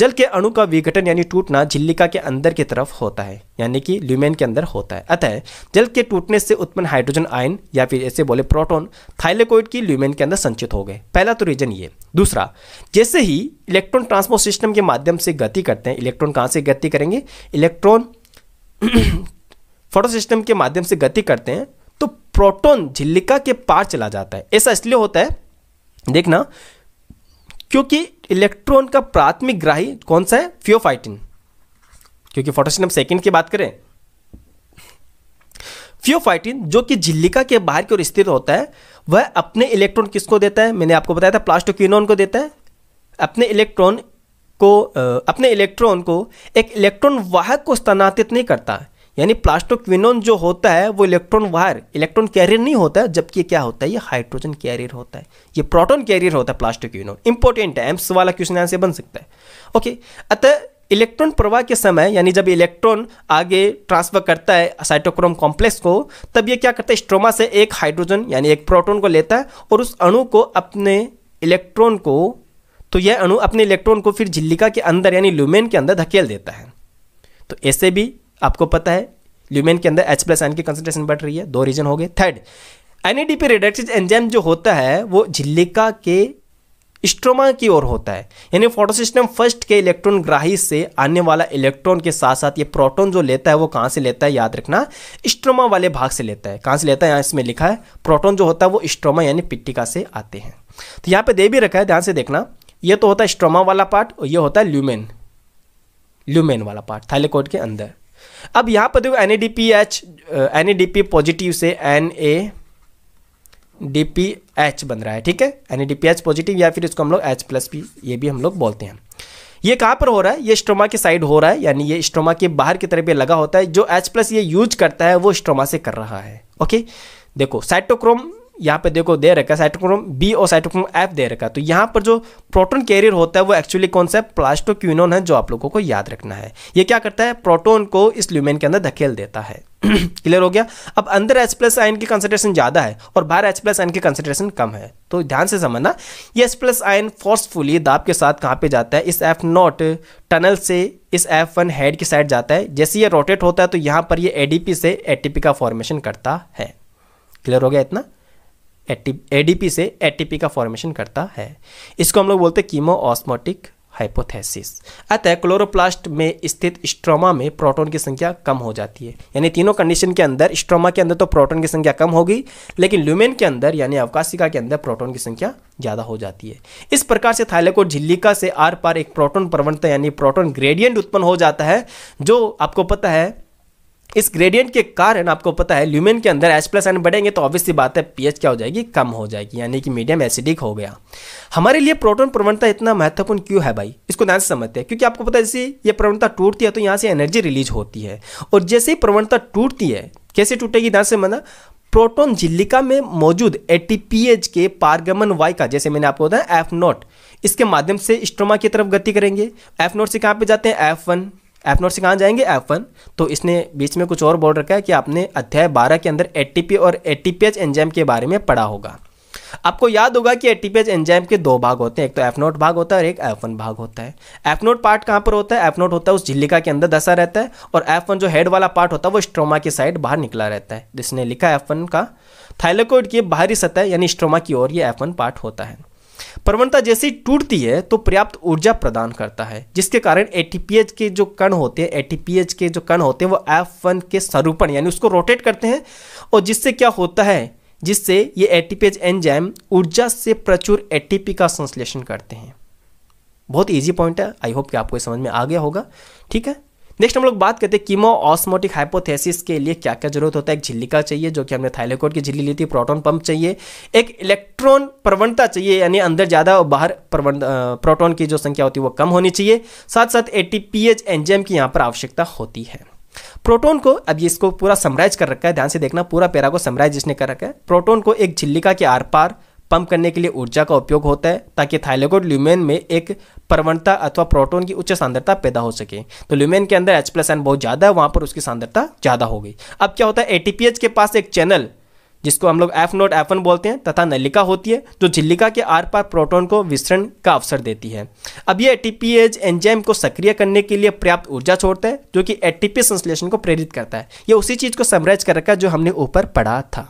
जल के अणु का विघटन यानी टूटना झिल्लिका के अंदर की तरफ होता है यानी कि ल्यूमेन के अंदर होता है अतः जल के टूटने से उत्पन्न हाइड्रोजन आयन या फिर ऐसे बोले प्रोटोन थाइलेकोइड की ल्यूमेन के अंदर संचित हो गए पहला तो रीजन ये दूसरा जैसे ही इलेक्ट्रॉन ट्रांसपोर्ट सिस्टम के माध्यम से गति करते हैं इलेक्ट्रॉन कहाँ से गति करेंगे इलेक्ट्रॉन (clears throat) फोटो सिस्टम के माध्यम से गति करते हैं तो प्रोटोन झिल्लिका के पार चला जाता है ऐसा इसलिए होता है देखना क्योंकि इलेक्ट्रॉन का प्राथमिक ग्राही कौन सा है फ्योफाइटिन क्योंकि फोटोसिन हम सेकेंड की बात करें फ्योफाइटिन जो कि झिल्लिका के बाहर की ओर स्थित होता है वह अपने इलेक्ट्रॉन किसको देता है मैंने आपको बताया था प्लास्टोक्विनोन को देता है अपने इलेक्ट्रॉन को अपने इलेक्ट्रॉन को एक इलेक्ट्रॉन वाहक को स्थानांतरित नहीं करता है यानी प्लास्टोक्विनोन जो होता है वो इलेक्ट्रॉन वायर इलेक्ट्रॉन कैरियर नहीं होता है जबकि क्या होता है ये हाइड्रोजन कैरियर होता है ये प्रोटॉन कैरियर होता है प्लास्टोक्विनोन इंपॉर्टेंट है एम्स वाला क्वेश्चन यहाँ से बन सकता है ओके अतः इलेक्ट्रॉन प्रवाह के समय यानी जब इलेक्ट्रॉन आगे ट्रांसफर करता है साइटोक्रोम कॉम्प्लेक्स को तब ये क्या करता है स्ट्रोमा से एक हाइड्रोजन यानी एक प्रोटोन को लेता है और उस अणु को अपने इलेक्ट्रॉन को तो यह अणु अपने इलेक्ट्रॉन को फिर झिल्लिका के अंदर यानी ल्यूमेन के अंदर धकेल देता है तो ऐसे भी आपको पता है ल्यूमेन के अंदर एच प्लस एन की कंसेंट्रेशन बढ़ रही है दो रीजन हो गए थर्ड एन रिडक्टेज एंजाइम जो होता है वो झिल्लिका के स्ट्रोमा की ओर होता है यानी फोटोसिस्टम फर्स्ट के इलेक्ट्रॉन ग्राही से आने वाला इलेक्ट्रॉन के साथ साथ ये प्रोटॉन जो लेता है वो कहाँ से लेता है याद रखना स्ट्रोमा वाले भाग से लेता है कहाँ से लेता है यहाँ इसमें लिखा है प्रोटॉन जो होता है वो स्ट्रोमा यानी पिट्टिका से आते हैं तो यहाँ पे दे भी रखा है ध्यान से देखना ये तो होता है स्ट्रोमा वाला पार्ट और ये होता है ल्यूमेन ल्यूमेन वाला पार्ट थैलेकोड के अंदर अब यहां पर देखो N A D P H N A D P positive से N A D P H बन रहा है ठीक है N A D P H positive या फिर इसको हम लोग एच प्लस पी ये भी हम लोग बोलते हैं ये कहाँ पर हो रहा है ये स्ट्रोमा के साइड हो रहा है यानी ये स्ट्रोमा के बाहर की तरफ ये लगा होता है जो एच प्लस ये यूज करता है वो स्ट्रोमा से कर रहा है ओके देखो साइटोक्रोम यहाँ पे देखो दे रखा है साइटोक्रोम बी और साइटोक्रोम एफ दे रखा है तो यहाँ पर जो प्रोटोन कैरियर होता है वो एक्चुअली कौन सा प्लास्टोक्यूनोन है जो आप लोगों को याद रखना है ये क्या करता है प्रोटोन को इस ल्यूमेन के अंदर धकेल देता है क्लियर (clears throat) हो गया अब अंदर एच प्लस आयन की कंसेंट्रेशन ज़्यादा है और बाहर एच प्लस आयन की कंसेंट्रेशन कम है तो ध्यान से समझना ये एच प्लस आयन फोर्सफुली दाब के साथ कहाँ पे जाता है इस एफ नॉट टनल से इस एफ वन हेड की साइड जाता है जैसे ये रोटेट होता है तो यहाँ पर ये एडीपी से एटीपी का फॉर्मेशन करता है क्लियर हो गया इतना एडीपी से एटीपी का फॉर्मेशन करता है इसको हम लोग बोलते हैं कीमो ऑस्मोटिक हाइपोथेसिस अतः क्लोरोप्लास्ट में स्थित स्ट्रोमा में प्रोटॉन की संख्या कम हो जाती है यानी तीनों कंडीशन के अंदर स्ट्रोमा के अंदर तो प्रोटॉन की संख्या कम होगी लेकिन ल्यूमेन के अंदर यानी अवकाशिका के अंदर प्रोटॉन की संख्या ज़्यादा हो जाती है इस प्रकार से थाइलेकोड झिल्लिका से आर पार एक प्रोटोन प्रवणता यानी प्रोटोन ग्रेडियंट उत्पन्न हो जाता है जो आपको पता है इस ग्रेडियंट के कारण आपको पता है ल्यूमेन के अंदर एच प्लस एन बढ़ेंगे तो ऑब्वियसली बात है पीएच क्या हो जाएगी कम हो जाएगी यानी कि मीडियम एसिडिक हो गया हमारे लिए प्रोटोन प्रवणता इतना महत्वपूर्ण क्यों है भाई इसको ध्यान से समझते हैं क्योंकि आपको पता है जैसे ये प्रवणता टूटती है तो यहाँ से एनर्जी रिलीज होती है और जैसे ही प्रवणता टूटती है कैसे टूटेगी ध्यान से मना प्रोटोन झिल्लिका में मौजूद एच के पारगमन वाई का जैसे मैंने आपको बताया एफ नॉट इसके माध्यम से स्ट्रोमा की तरफ गति करेंगे एफ नॉट से कहाँ पे जाते हैं एफ वन एफ नोट से कहाँ जाएंगे एफ वन तो इसने बीच में कुछ और बोल रखा है कि आपने अध्याय बारह के अंदर एटीपी और एटीपीएच एंजाइम के बारे में पढ़ा होगा आपको याद होगा कि ए एंजाइम के दो भाग होते हैं एक तो एफ नोट भाग होता है और एक एफ वन भाग होता है एफ नोट पार्ट कहाँ पर होता है एफ नोट होता है उस झिल्लिका के अंदर दसा रहता है और एफ वन जो हेड वाला पार्ट होता है वो स्ट्रोमा की साइड बाहर निकला रहता है जिसने लिखा एफ वन का थाइलेकोइड की बाहरी सतह यानी स्ट्रोमा की ओर ये एफ वन पार्ट होता है प्रवणता जैसे टूटती है तो पर्याप्त ऊर्जा प्रदान करता है जिसके कारण ए के जो कण होते हैं ए के जो कण होते हैं वो एफ वन के स्वरूपण यानी उसको रोटेट करते हैं और जिससे क्या होता है जिससे ये ए एंजाइम ऊर्जा से प्रचुर ए का संश्लेषण करते हैं बहुत ईजी पॉइंट है आई होप कि आपको समझ में आ गया होगा ठीक है नेक्स्ट हम लोग बात करते हैं कीमो ऑस्मोटिक हाइपोथेसिस के लिए क्या क्या जरूरत होता है एक झिल्ली का चाहिए जो कि हमने थाइलेकोड की झिल्ली ली थी प्रोटोन पंप चाहिए एक इलेक्ट्रॉन प्रवणता चाहिए यानी अंदर ज़्यादा और बाहर प्रोटोन की जो संख्या होती है वो कम होनी चाहिए साथ साथ ए एंजाइम की यहाँ पर आवश्यकता होती है प्रोटोन को अब ये इसको पूरा समराइज कर रखा है ध्यान से देखना पूरा पेरा को समराइज जिसने कर रखा है प्रोटोन को एक झिल्लिका के आर पार पंप करने के लिए ऊर्जा का उपयोग होता है ताकि थाइलेगोड ल्यूमेन में एक प्रवणता अथवा प्रोटोन की उच्च सांद्रता पैदा हो सके तो ल्यूमेन के अंदर एच प्लस एन बहुत ज़्यादा है वहाँ पर उसकी सांद्रता ज़्यादा हो गई अब क्या होता है ए के पास एक चैनल जिसको हम लोग एफ नोट एफ वन बोलते हैं तथा नलिका होती है जो झिल्लिका के आर पार प्रोटोन को विसरण का अवसर देती है अब ये एटीपीएज एंजाइम को सक्रिय करने के लिए पर्याप्त ऊर्जा छोड़ता है जो कि एटीपी संश्लेषण को प्रेरित करता है ये उसी चीज़ को समराइज कर रखा है जो हमने ऊपर पढ़ा था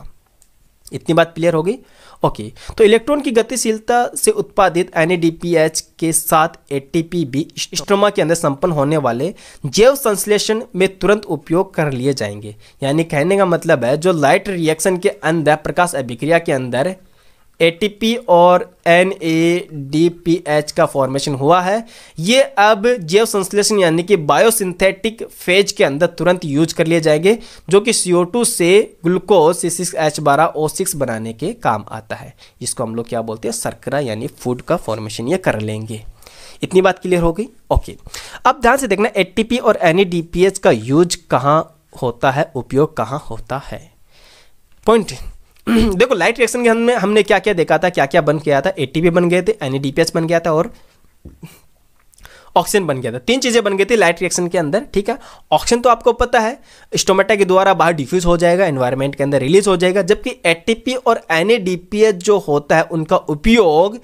इतनी बात क्लियर होगी ओके तो इलेक्ट्रॉन की गतिशीलता से उत्पादित एन के साथ ए भी स्ट्रोमा के अंदर संपन्न होने वाले जैव संश्लेषण में तुरंत उपयोग कर लिए जाएंगे यानी कहने का मतलब है जो लाइट रिएक्शन के अंदर प्रकाश अभिक्रिया के अंदर एटीपी और एनएडीपीएच का फॉर्मेशन हुआ है ये अब जैव संश्लेषण यानी कि बायोसिंथेटिक फेज के अंदर तुरंत यूज कर लिए जाएंगे जो कि CO2 से ग्लूकोज सिक्स एच बारह ओ सिक्स बनाने के काम आता है इसको हम लोग क्या बोलते हैं सरकरा यानी फूड का फॉर्मेशन ये कर लेंगे इतनी बात क्लियर हो गई ओके अब ध्यान से देखना ए और एन का यूज कहाँ होता है उपयोग कहाँ होता है पॉइंट (clears throat) देखो लाइट रिएक्शन के हमने हमने क्या क्या देखा था क्या क्या बन गया था एटीपी बन गए थे एन e बन गया था और ऑक्सीजन बन गया था तीन चीज़ें बन गई थी लाइट रिएक्शन के अंदर ठीक है ऑक्सीजन तो आपको पता है स्टोमेटा के द्वारा बाहर डिफ्यूज हो जाएगा एनवायरमेंट के अंदर रिलीज हो जाएगा जबकि एटीपी और एनएडीपीएस e जो होता है उनका उपयोग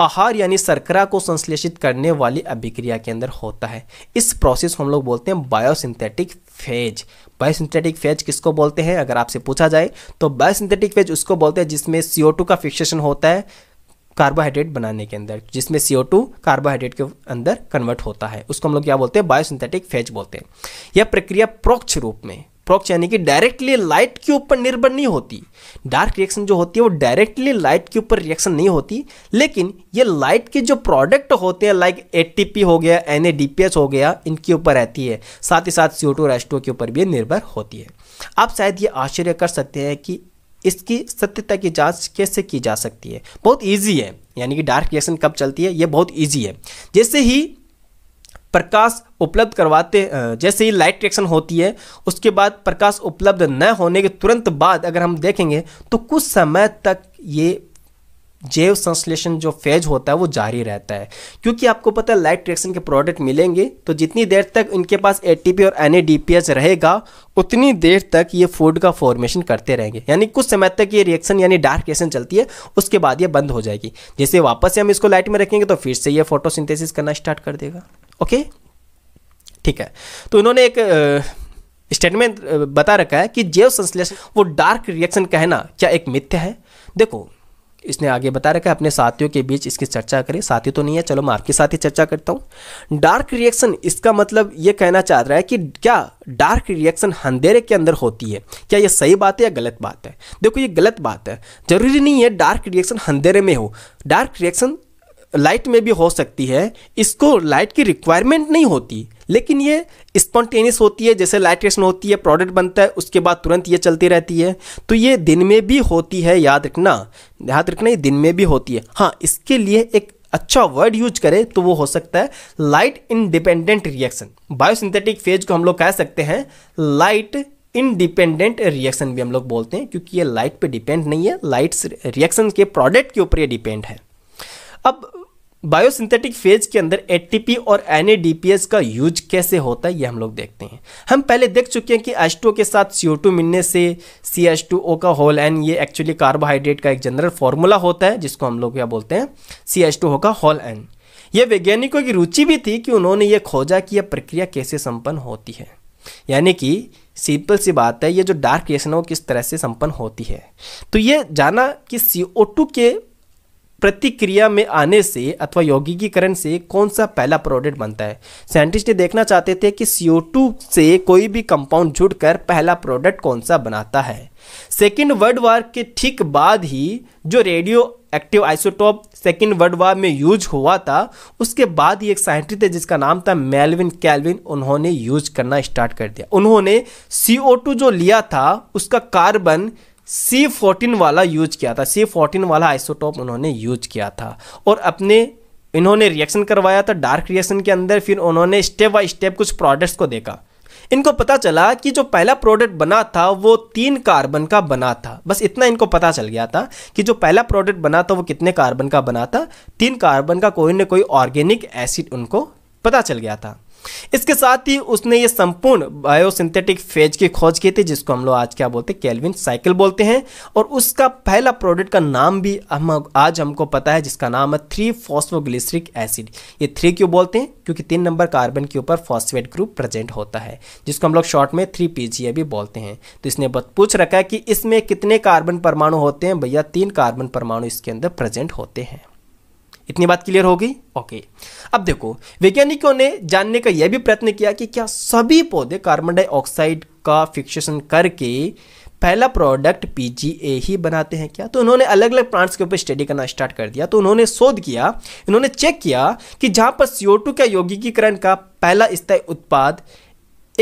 आहार यानी सरकरा को संश्लेषित करने वाली अभिक्रिया के अंदर होता है इस प्रोसेस को हम लोग बोलते हैं बायोसिंथेटिक फेज बायोसिंथेटिक फेज किसको बोलते हैं अगर आपसे पूछा जाए तो बायोसिंथेटिक फेज उसको बोलते हैं जिसमें सीओ का फिक्सेशन होता है कार्बोहाइड्रेट बनाने के अंदर जिसमें सी कार्बोहाइड्रेट के अंदर कन्वर्ट होता है उसको हम लोग क्या बोलते हैं बायोसिंथेटिक फेज बोलते हैं यह प्रक्रिया प्रोक्ष रूप में प्रोक्स यानी कि डायरेक्टली लाइट के ऊपर निर्भर नहीं होती डार्क रिएक्शन जो होती है वो डायरेक्टली लाइट के ऊपर रिएक्शन नहीं होती लेकिन ये लाइट के जो प्रोडक्ट होते हैं लाइक ए हो गया एन हो गया इनके ऊपर रहती है साथ ही साथ सीओ टू के ऊपर भी निर्भर होती है आप शायद ये आश्चर्य कर सकते हैं कि इसकी सत्यता की जांच कैसे की जा सकती है बहुत इजी है यानी कि डार्क रिएक्शन कब चलती है ये बहुत इजी है जैसे ही प्रकाश उपलब्ध करवाते जैसे ही लाइट रिएक्शन होती है उसके बाद प्रकाश उपलब्ध न होने के तुरंत बाद अगर हम देखेंगे तो कुछ समय तक ये जैव संश्लेषण जो फेज होता है वो जारी रहता है क्योंकि आपको पता है लाइट रिएक्शन के प्रोडक्ट मिलेंगे तो जितनी देर तक इनके पास एटीपी और एन रहेगा उतनी देर तक ये फूड का फॉर्मेशन करते रहेंगे यानी कुछ समय तक ये रिएक्शन यानी डार्क रिएक्शन चलती है उसके बाद ये बंद हो जाएगी जैसे वापस से हम इसको लाइट में रखेंगे तो फिर से ये फोटोसिंथेसिस करना स्टार्ट कर देगा ओके ठीक है तो इन्होंने एक स्टेटमेंट बता रखा है कि जैव संश्लेषण वो डार्क रिएक्शन कहना क्या एक मिथ्य है देखो इसने आगे बता रखा है अपने साथियों के बीच इसकी चर्चा करें साथी तो नहीं है चलो मैं आपके साथ ही चर्चा करता हूँ डार्क रिएक्शन इसका मतलब ये कहना चाह रहा है कि क्या डार्क रिएक्शन अंधेरे के अंदर होती है क्या ये सही बात है या गलत बात है देखो ये गलत बात है जरूरी नहीं है डार्क रिएक्शन अंधेरे में हो डार्क रिएक्शन लाइट में भी हो सकती है इसको लाइट की रिक्वायरमेंट नहीं होती लेकिन ये स्पॉन्टेनियस होती है जैसे लाइट रेशन होती है प्रोडक्ट बनता है उसके बाद तुरंत ये चलती रहती है तो ये दिन में भी होती है याद रखना याद रखना ये दिन में भी होती है हाँ इसके लिए एक अच्छा वर्ड यूज करें तो वो हो सकता है light independent reaction biosynthetic phase को हम लोग कह सकते हैं लाइट इनडिपेंडेंट रिएक्शन भी हम लोग बोलते हैं क्योंकि ये लाइट पे डिपेंड नहीं है लाइट्स रिएक्शन के प्रोडक्ट के ऊपर ये डिपेंड है अब बायोसिंथेटिक फेज के अंदर एटीपी और एनएडीपीएस का यूज कैसे होता है ये हम लोग देखते हैं हम पहले देख चुके हैं कि एच के साथ सी मिलने से सी का होल एन ये एक्चुअली कार्बोहाइड्रेट का एक जनरल फार्मूला होता है जिसको हम लोग क्या बोलते हैं सी का होल एन ये वैज्ञानिकों की रुचि भी थी कि उन्होंने ये खोजा कि यह प्रक्रिया कैसे संपन्न होती है यानी कि सिंपल सी बात है ये जो डार्क रिएक्शन किस तरह से संपन्न होती है तो ये जाना कि सी के प्रतिक्रिया में आने से अथवा यौगिकीकरण से कौन सा पहला प्रोडक्ट बनता है साइंटिस्ट ये देखना चाहते थे कि CO2 से कोई भी कंपाउंड जुड़कर पहला प्रोडक्ट कौन सा बनाता है सेकेंड वर्ल्ड वार के ठीक बाद ही जो radioactive isotope second world war में यूज हुआ था उसके बाद ही एक साइंटिस्ट थे जिसका नाम था मेलविन कैलविन उन्होंने यूज करना स्टार्ट कर दिया उन्होंने टू जो लिया था उसका कार्बन सी फोर्टीन वाला यूज किया था सी फोर्टीन वाला आइसोटॉप उन्होंने यूज किया था और अपने इन्होंने रिएक्शन करवाया था डार्क रिएक्शन के अंदर फिर उन्होंने स्टेप बाई स्टेप कुछ प्रोडक्ट्स को देखा इनको पता चला कि जो पहला प्रोडक्ट बना था वो तीन कार्बन का बना था बस इतना इनको पता चल गया था कि जो पहला प्रोडक्ट बना था वो कितने कार्बन का बना था तीन कार्बन का कोई ना कोई ऑर्गेनिक एसिड उनको पता चल गया था इसके साथ ही उसने ये संपूर्ण बायोसिंथेटिक फेज की खोज की थी जिसको हम लोग आज क्या बोलते हैं कैलविन साइकिल बोलते हैं और उसका पहला प्रोडक्ट का नाम भी हम आज हमको पता है जिसका नाम है थ्री फॉस्फोग्लिसरिक एसिड ये थ्री क्यों बोलते हैं क्योंकि तीन नंबर कार्बन के ऊपर फॉस्फेट ग्रुप प्रेजेंट होता है जिसको हम लोग शॉर्ट में थ्री पी भी बोलते हैं तो इसने पूछ रखा है कि इसमें कितने कार्बन परमाणु होते हैं भैया तीन कार्बन परमाणु इसके अंदर प्रेजेंट होते हैं इतनी बात क्लियर हो गई ओके अब देखो वैज्ञानिकों ने जानने का यह भी प्रयत्न किया कि क्या सभी पौधे कार्बन डाइऑक्साइड का फिक्सेशन करके पहला प्रोडक्ट पीजीए ही बनाते हैं क्या तो उन्होंने अलग अलग प्लांट्स के ऊपर स्टडी करना स्टार्ट कर दिया तो उन्होंने शोध किया इन्होंने चेक किया कि जहाँ पर सी का यौगिकीकरण का पहला स्थायी उत्पाद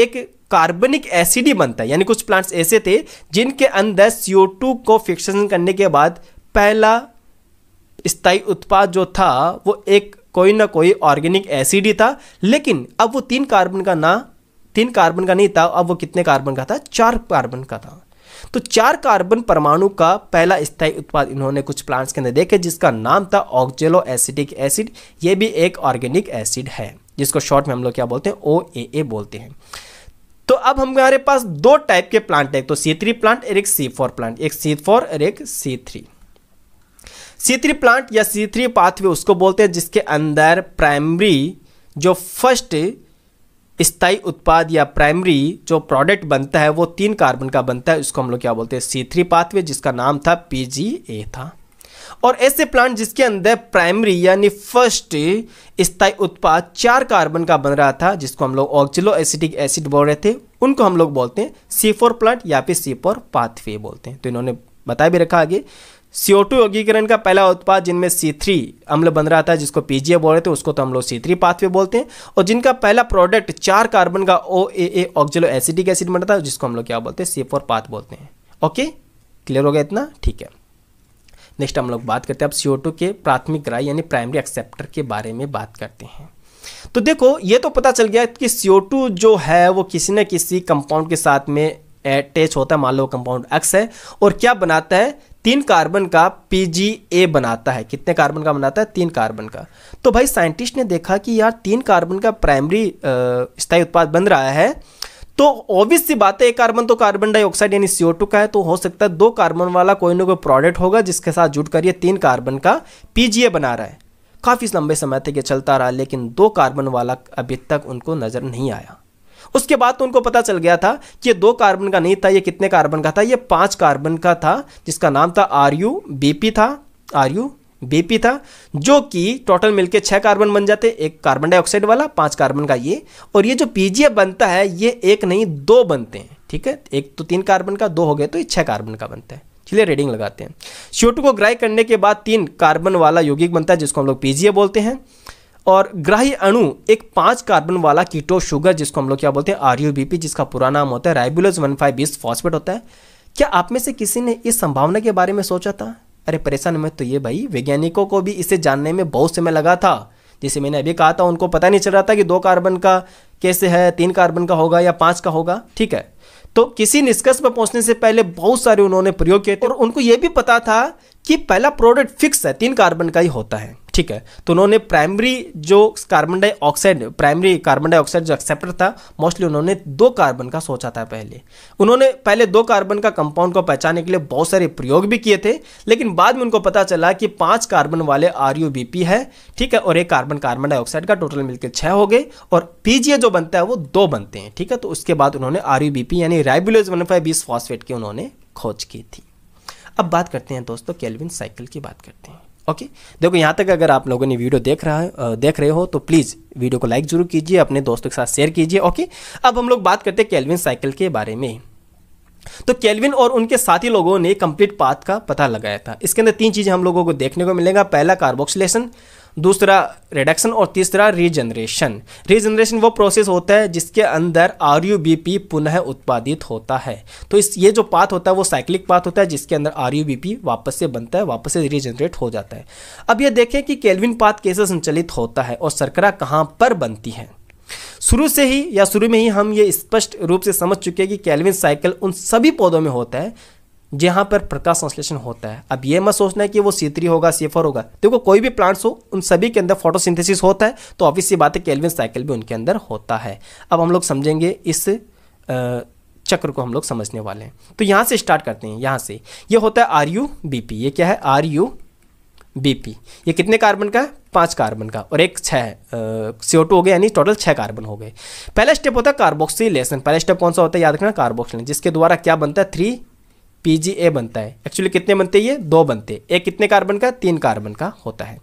एक कार्बनिक एसिड ही बनता है यानी कुछ प्लांट्स ऐसे थे जिनके अंदर सी को फिक्सेशन करने के बाद पहला स्थायी उत्पाद जो था वो एक कोई ना कोई ऑर्गेनिक एसिड ही था लेकिन अब वो तीन कार्बन का ना तीन कार्बन का नहीं था अब वो कितने कार्बन का था चार कार्बन का था तो चार कार्बन परमाणु का पहला स्थायी उत्पाद इन्होंने कुछ प्लांट्स के अंदर देखे जिसका नाम था ऑक्जेलो एसिडिक एसिड ये भी एक ऑर्गेनिक एसिड है जिसको शॉर्ट में हम लोग क्या बोलते हैं ओ ए ए बोलते हैं तो अब हमारे पास दो टाइप के प्लांट है तो सी थ्री प्लांट और एक सी फोर प्लांट एक सी फोर और एक सी थ्री सी प्लांट या सी थ्री पाथवे उसको बोलते हैं जिसके अंदर प्राइमरी जो फर्स्ट स्थाई उत्पाद या प्राइमरी जो प्रोडक्ट बनता है वो तीन कार्बन का बनता है उसको हम लोग क्या बोलते हैं सी थ्री पाथवे जिसका नाम था पी जी ए था और ऐसे प्लांट जिसके अंदर प्राइमरी यानी फर्स्ट स्थाई उत्पाद चार कार्बन का बन रहा था जिसको हम लोग ऑक्जिलो एसिडिक एसिड बोल रहे थे उनको हम लोग बोलते हैं सी फोर प्लांट या फिर सी फोर पाथवे बोलते हैं तो इन्होंने बताया भी रखा आगे सीओ टू योगीकरण का पहला उत्पाद जिनमें सी थ्री अम्ल बन रहा था जिसको पीजीए बोल रहे थे उसको तो हम लोग सी थ्री पाथवे बोलते हैं और जिनका पहला प्रोडक्ट चार कार्बन का ओ ए ए ऑक्जिलो एसिडिक एसिड बन रहा था जिसको हम लोग क्या बोलते हैं सी फोर पाथ बोलते हैं ओके क्लियर हो गया इतना ठीक है नेक्स्ट हम लोग बात करते हैं अब सीओ टू के प्राथमिक ग्राह यानी प्राइमरी एक्सेप्टर के बारे में बात करते हैं तो देखो ये तो पता चल गया कि सीओ टू जो है वो किसी न किसी कंपाउंड के साथ में अटैच होता है मान लो कंपाउंड एक्स है और क्या बनाता है तीन कार्बन का पी बनाता है कितने कार्बन का बनाता है तीन कार्बन का तो भाई साइंटिस्ट ने देखा कि यार तीन कार्बन का प्राइमरी स्थायी उत्पाद बन रहा है तो ऑब्वियस सी बात है एक कार्बन तो कार्बन डाइऑक्साइड यानी सीओ का है तो हो सकता है दो कार्बन वाला कोई ना कोई प्रोडक्ट होगा जिसके साथ जुट कर ये तीन कार्बन का पी बना रहा है काफ़ी लंबे समय तक ये चलता रहा लेकिन दो कार्बन वाला अभी तक उनको नज़र नहीं आया उसके बाद तो उनको पता चल गया था कि ये दो कार्बन का नहीं था ये कितने कार्बन का था ये पांच कार्बन का था जिसका नाम था आर यू बीपी था आर यू बीपी था जो कि टोटल मिलके छह कार्बन बन जाते एक कार्बन डाइऑक्साइड वाला पांच कार्बन का ये और ये जो पीजीए बनता है ये एक नहीं दो बनते हैं ठीक है एक तो तीन कार्बन का दो हो गए तो ये छह कार्बन का बनता है चलिए रेडिंग लगाते हैं सीओ को ग्राई करने के बाद तीन कार्बन वाला यौगिक बनता है जिसको हम लोग पीजीए बोलते हैं और ग्राही अणु एक पांच कार्बन वाला कीटो शुगर जिसको हम लोग क्या बोलते हैं आर जिसका पूरा नाम होता है ribulose one five bis phosphate होता है क्या आप में से किसी ने इस संभावना के बारे में सोचा था अरे परेशान में तो ये भाई वैज्ञानिकों को भी इसे जानने में बहुत समय लगा था जैसे मैंने अभी कहा था उनको पता नहीं चल रहा था कि दो कार्बन का कैसे है तीन कार्बन का होगा या पांच का होगा ठीक है तो किसी निष्कर्ष पर पहुंचने से पहले बहुत सारे उन्होंने प्रयोग किए थे और उनको यह भी पता था कि पहला प्रोडक्ट फिक्स है तीन कार्बन का ही होता है ठीक है तो उन्होंने प्राइमरी जो carbon dioxide primary carbon dioxide जो एक्सेप्टर था मोस्टली उन्होंने दो कार्बन का सोचा था पहले उन्होंने पहले दो कार्बन का कंपाउंड को पहचानने के लिए बहुत सारे प्रयोग भी किए थे लेकिन बाद में उनको पता चला कि पांच कार्बन वाले आर है ठीक है और एक कार्बन कार्बन डाइऑक्साइड का टोटल मिलकर छः हो गए और पीजीए जो बनता है वो दो बनते हैं ठीक है तो उसके बाद उन्होंने आर यानी ribulose one five bis phosphate की उन्होंने खोज की थी अब बात करते हैं दोस्तों केलविन साइकिल की बात करते हैं ओके देखो यहाँ तक अगर आप लोगों ने वीडियो देख रहा है देख रहे हो तो प्लीज़ वीडियो को लाइक जरूर कीजिए अपने दोस्तों के साथ शेयर कीजिए ओके अब हम लोग बात करते हैं कैलविन साइकिल के बारे में तो केल्विन और उनके साथी लोगों ने कंप्लीट पाथ का पता लगाया था इसके अंदर तीन चीज़ें हम लोगों को देखने को मिलेगा पहला कार्बोक्सिलेशन दूसरा रिडक्शन और तीसरा रीजनरेशन रीजनरेशन वो प्रोसेस होता है जिसके अंदर आर यू बी पी पुनः उत्पादित होता है तो इस ये जो पाथ होता है वो साइक्लिक पाथ होता है जिसके अंदर आर यू बी पी वापस से बनता है वापस से रीजनरेट हो जाता है अब ये देखें कि केल्विन पाथ कैसे संचालित होता है और सरकरा कहाँ पर बनती है शुरू से ही या शुरू में ही हम ये स्पष्ट रूप से समझ चुके हैं कि कैलविन साइकिल उन सभी पौधों में होता है जहां पर प्रकाश संश्लेषण होता है अब ये मत सोचना है कि वो सी थ्री होगा सी फोर होगा देखो कोई भी प्लांट्स हो उन सभी के अंदर फोटोसिंथेसिस होता है तो ऑब्वियस ये बात है केल्विन साइकिल भी उनके अंदर होता है अब हम लोग समझेंगे इस चक्र को हम लोग समझने वाले हैं तो यहां से स्टार्ट करते हैं यहां से ये होता है आर यू बी पी ये क्या है आर यू बी पी ये कितने कार्बन का है पांच कार्बन का और एक छः सीओ टू हो गया यानी टोटल छः कार्बन हो गए पहला स्टेप होता है कार्बोक्सीलेशन पहला स्टेप कौन सा होता है याद रखना कार्बोक्सीलेशन जिसके द्वारा क्या बनता है थ्री पी बनता है एक्चुअली कितने बनते ये दो बनते हैं एक कितने कार्बन का तीन कार्बन का होता है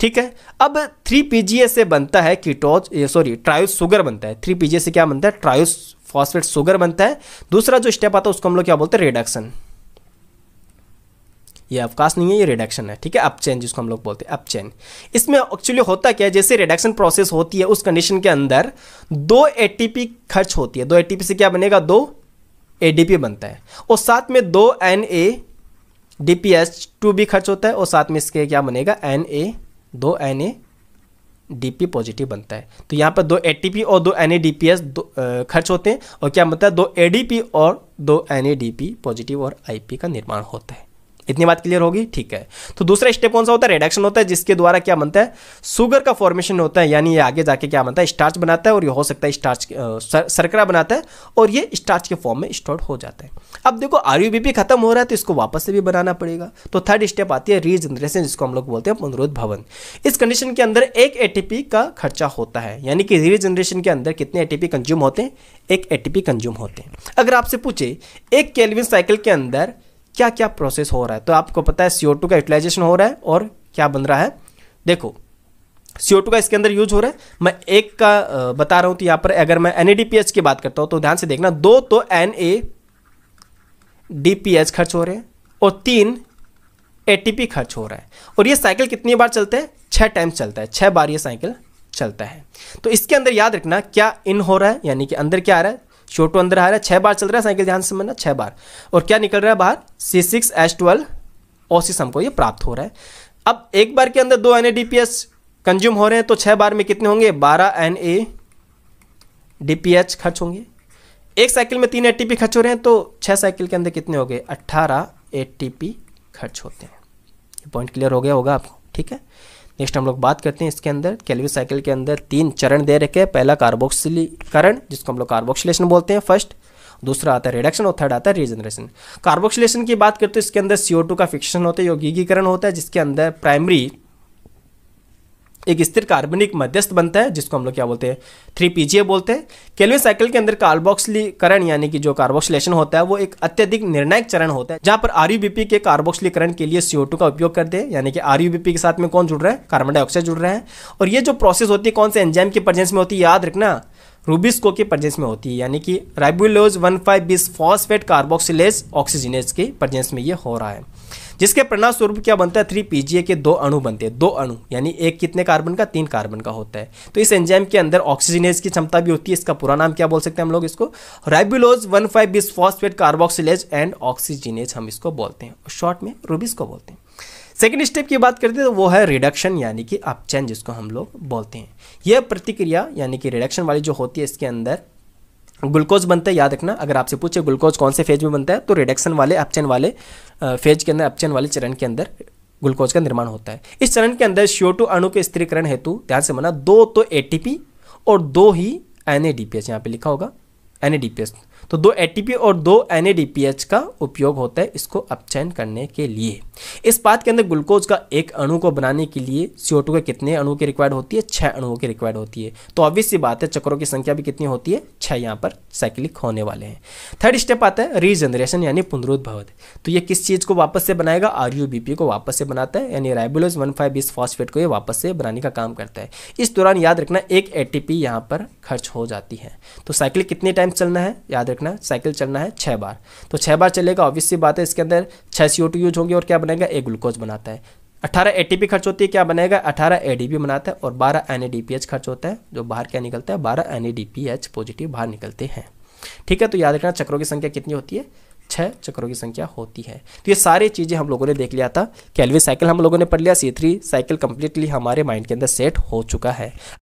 ठीक है अब थ्री पी से बनता है कीटोज सॉरी ट्रायोस सुगर बनता है थ्री पी से क्या बनता है ट्रायोस फॉस्फेट सुगर बनता है दूसरा जो स्टेप आता है उसको हम लोग क्या बोलते हैं रिडक्शन ये अवकाश नहीं है ये रिडक्शन है ठीक है अपचेन जिसको हम लोग बोलते हैं अपचेन इसमें एक्चुअली होता क्या है जैसे रिडक्शन प्रोसेस होती है उस कंडीशन के अंदर दो एटीपी खर्च होती है दो एटीपी से क्या बनेगा दो एडीपी बनता है और साथ में दो N A D P two भी खर्च होता है और साथ में इसके क्या बनेगा एन ए दो N A D P positive बनता है तो यहाँ पर दो ए और दो N A D P S खर्च होते हैं और क्या बनता है दो ए और दो N A D P positive और आई का निर्माण होता है इतनी बात क्लियर होगी ठीक है तो दूसरा स्टेप कौन सा होता है रिडक्शन होता है जिसके द्वारा क्या बनता है सुगर का फॉर्मेशन होता है यानी ये आगे जाके क्या बनता है स्टार्च बनाता है और ये हो सकता है स्टार्च सरकरा बनाता है और ये स्टार्च के फॉर्म में स्टोर हो जाता है अब देखो आर भी खत्म हो रहा है तो इसको वापस से भी बनाना पड़ेगा तो थर्ड स्टेप आती है रीजनरेशन जिसको हम लोग बोलते हैं पुनरोद भवन इस कंडीशन के अंदर एक ए का खर्चा होता है यानी कि रीजनरेशन के अंदर कितने ए कंज्यूम होते हैं एक ए कंज्यूम होते हैं अगर आपसे पूछे एक कैलविन साइकिल के अंदर क्या क्या प्रोसेस हो रहा है तो आपको पता है सीओ टू का यूटिलाइजेशन हो रहा है और क्या बन रहा है देखो सीओ टू का इसके अंदर यूज हो रहा है मैं एक का बता रहा हूं तो यहां पर अगर मैं एन की बात करता हूं तो ध्यान से देखना दो तो N A D P H खर्च हो रहे हैं और तीन ए टी पी खर्च हो रहा है और ये साइकिल कितनी बार चलते हैं छः टाइम चलता है छः बार ये साइकिल चलता है तो इसके अंदर याद रखना क्या इन हो रहा है यानी कि अंदर क्या आ रहा है छोटो अंदर आ रहा है छह बार चल रहा है साइकिल ध्यान से समझना छह बार और क्या निकल रहा है बाहर सी सिक्स एच ट्वेल्व ओसिस हमको ये प्राप्त हो रहा है अब एक बार के अंदर दो एन कंज्यूम हो रहे हैं तो छह बार में कितने होंगे बारह N A D P H खर्च होंगे एक साइकिल में तीन ए टी पी खर्च हो रहे हैं तो छह साइकिल के अंदर कितने हो गए अट्ठारह ए टी पी खर्च होते हैं पॉइंट क्लियर हो गया होगा आपको ठीक है नेक्स्ट हम लोग बात करते हैं इसके अंदर कैलवी साइकिल के अंदर तीन चरण दे रखे हैं पहला कार्बोक्सिलीकरण जिसको हम लोग कार्बोक्सिलेशन बोलते हैं फर्स्ट दूसरा आता है रिडक्शन और थर्ड आता है रीजनरेशन कार्बोक्सिलेशन की बात करते हैं इसके अंदर सीओ का फिक्शन होता है योगीकरण होता है जिसके अंदर प्राइमरी एक स्थिर कार्बनिक मध्यस्थ बनता है जिसको हम लोग क्या बोलते हैं थ्री पीजीए बोलते हैं केलवे साइकिल के अंदर कार्बोक्सलीकरण यानी कि जो कार्बोक्सिलेशन होता है वो एक अत्यधिक निर्णायक चरण होता है जहां पर आर के कार्बोक्सलीकरण के लिए सीओ का उपयोग करते हैं यानी कि आर के साथ में कौन जुड़ रहा है कार्बन डाइऑक्साइड जुड़ रहा है और ये जो प्रोसेस होती है कौन से एंजाइम की प्रजेंस में होती है याद रखना रूबिस्को की प्रजेंस में होती है यानी कि ribulose one five bis phosphate carboxylase oxygenase की प्रजेंस में ये हो रहा है जिसके परिणाम स्वरूप क्या बनता है थ्री पीजीए के दो अणु बनते हैं दो अणु यानी एक कितने कार्बन का तीन कार्बन का होता है तो इस एंजाइम के अंदर ऑक्सीजनेज की क्षमता भी होती है इसका पूरा नाम क्या बोल सकते हैं हम लोग इसको ribulose one five bis phosphate carboxylase and oxygenase हम इसको बोलते हैं शॉर्ट में रूबिस को बोलते हैं सेकेंड स्टेप की बात करते हैं तो वो है रिडक्शन यानी कि अपचैन जिसको हम लोग बोलते हैं यह प्रतिक्रिया यानी कि रिडक्शन वाली जो होती है इसके अंदर ग्लूकोज बनता है याद रखना अगर आपसे पूछे ग्लूकोज कौन से फेज में बनता है तो रिडक्शन वाले अपचन वाले फेज के अंदर अपचन वाले चरण के अंदर ग्लूकोज का निर्माण होता है इस चरण के अंदर टू अणु के स्त्रीकरण हेतु ध्यान से मना दो तो एटीपी और दो ही एन यहाँ पे लिखा होगा एन तो दो एटीपी और दो एन का उपयोग होता है इसको अपचयन करने के लिए इस पात के अंदर ग्लूकोज का एक अणु को बनाने के लिए सी के कितने अणु की रिक्वायर्ड होती है छः अणुओं की रिक्वायर्ड होती है तो ऑब्वियस सी बात है चक्रों की संख्या भी कितनी होती है छः यहाँ पर साइक्लिक होने वाले हैं थर्ड स्टेप आता है रीजनरेशन यानी पुनरुद्भवन तो ये किस चीज़ को वापस से बनाएगा आर को वापस से बनाता है यानी ribulose one five bis phosphate को ये वापस से बनाने का काम करता है इस दौरान याद रखना एक ए टी पी यहाँ पर खर्च हो जाती है तो साइकिल कितने टाइम चलना है याद रखना साइकिल चलना है छः बार तो छः बार चलेगा ऑब्वियस सी बात है इसके अंदर छः सी यूज होंगे और क्या बनेगा एक ग्लूकोज बनाता है 18 एटीपी खर्च होती है क्या बनेगा 18 एडीपी बनाता है और 12 एनएडीपीएच खर्च होता है जो बाहर क्या निकलता है 12 एनएडीपीएच पॉजिटिव बाहर निकलते हैं ठीक है तो याद रखना चक्रों की संख्या कितनी होती है छः चक्रों की संख्या होती है तो ये सारी चीज़ें हम लोगों ने देख लिया था कैलवी साइकिल हम लोगों ने पढ़ लिया सी थ्री साइकिल कंप्लीटली हमारे माइंड के अंदर सेट हो चुका है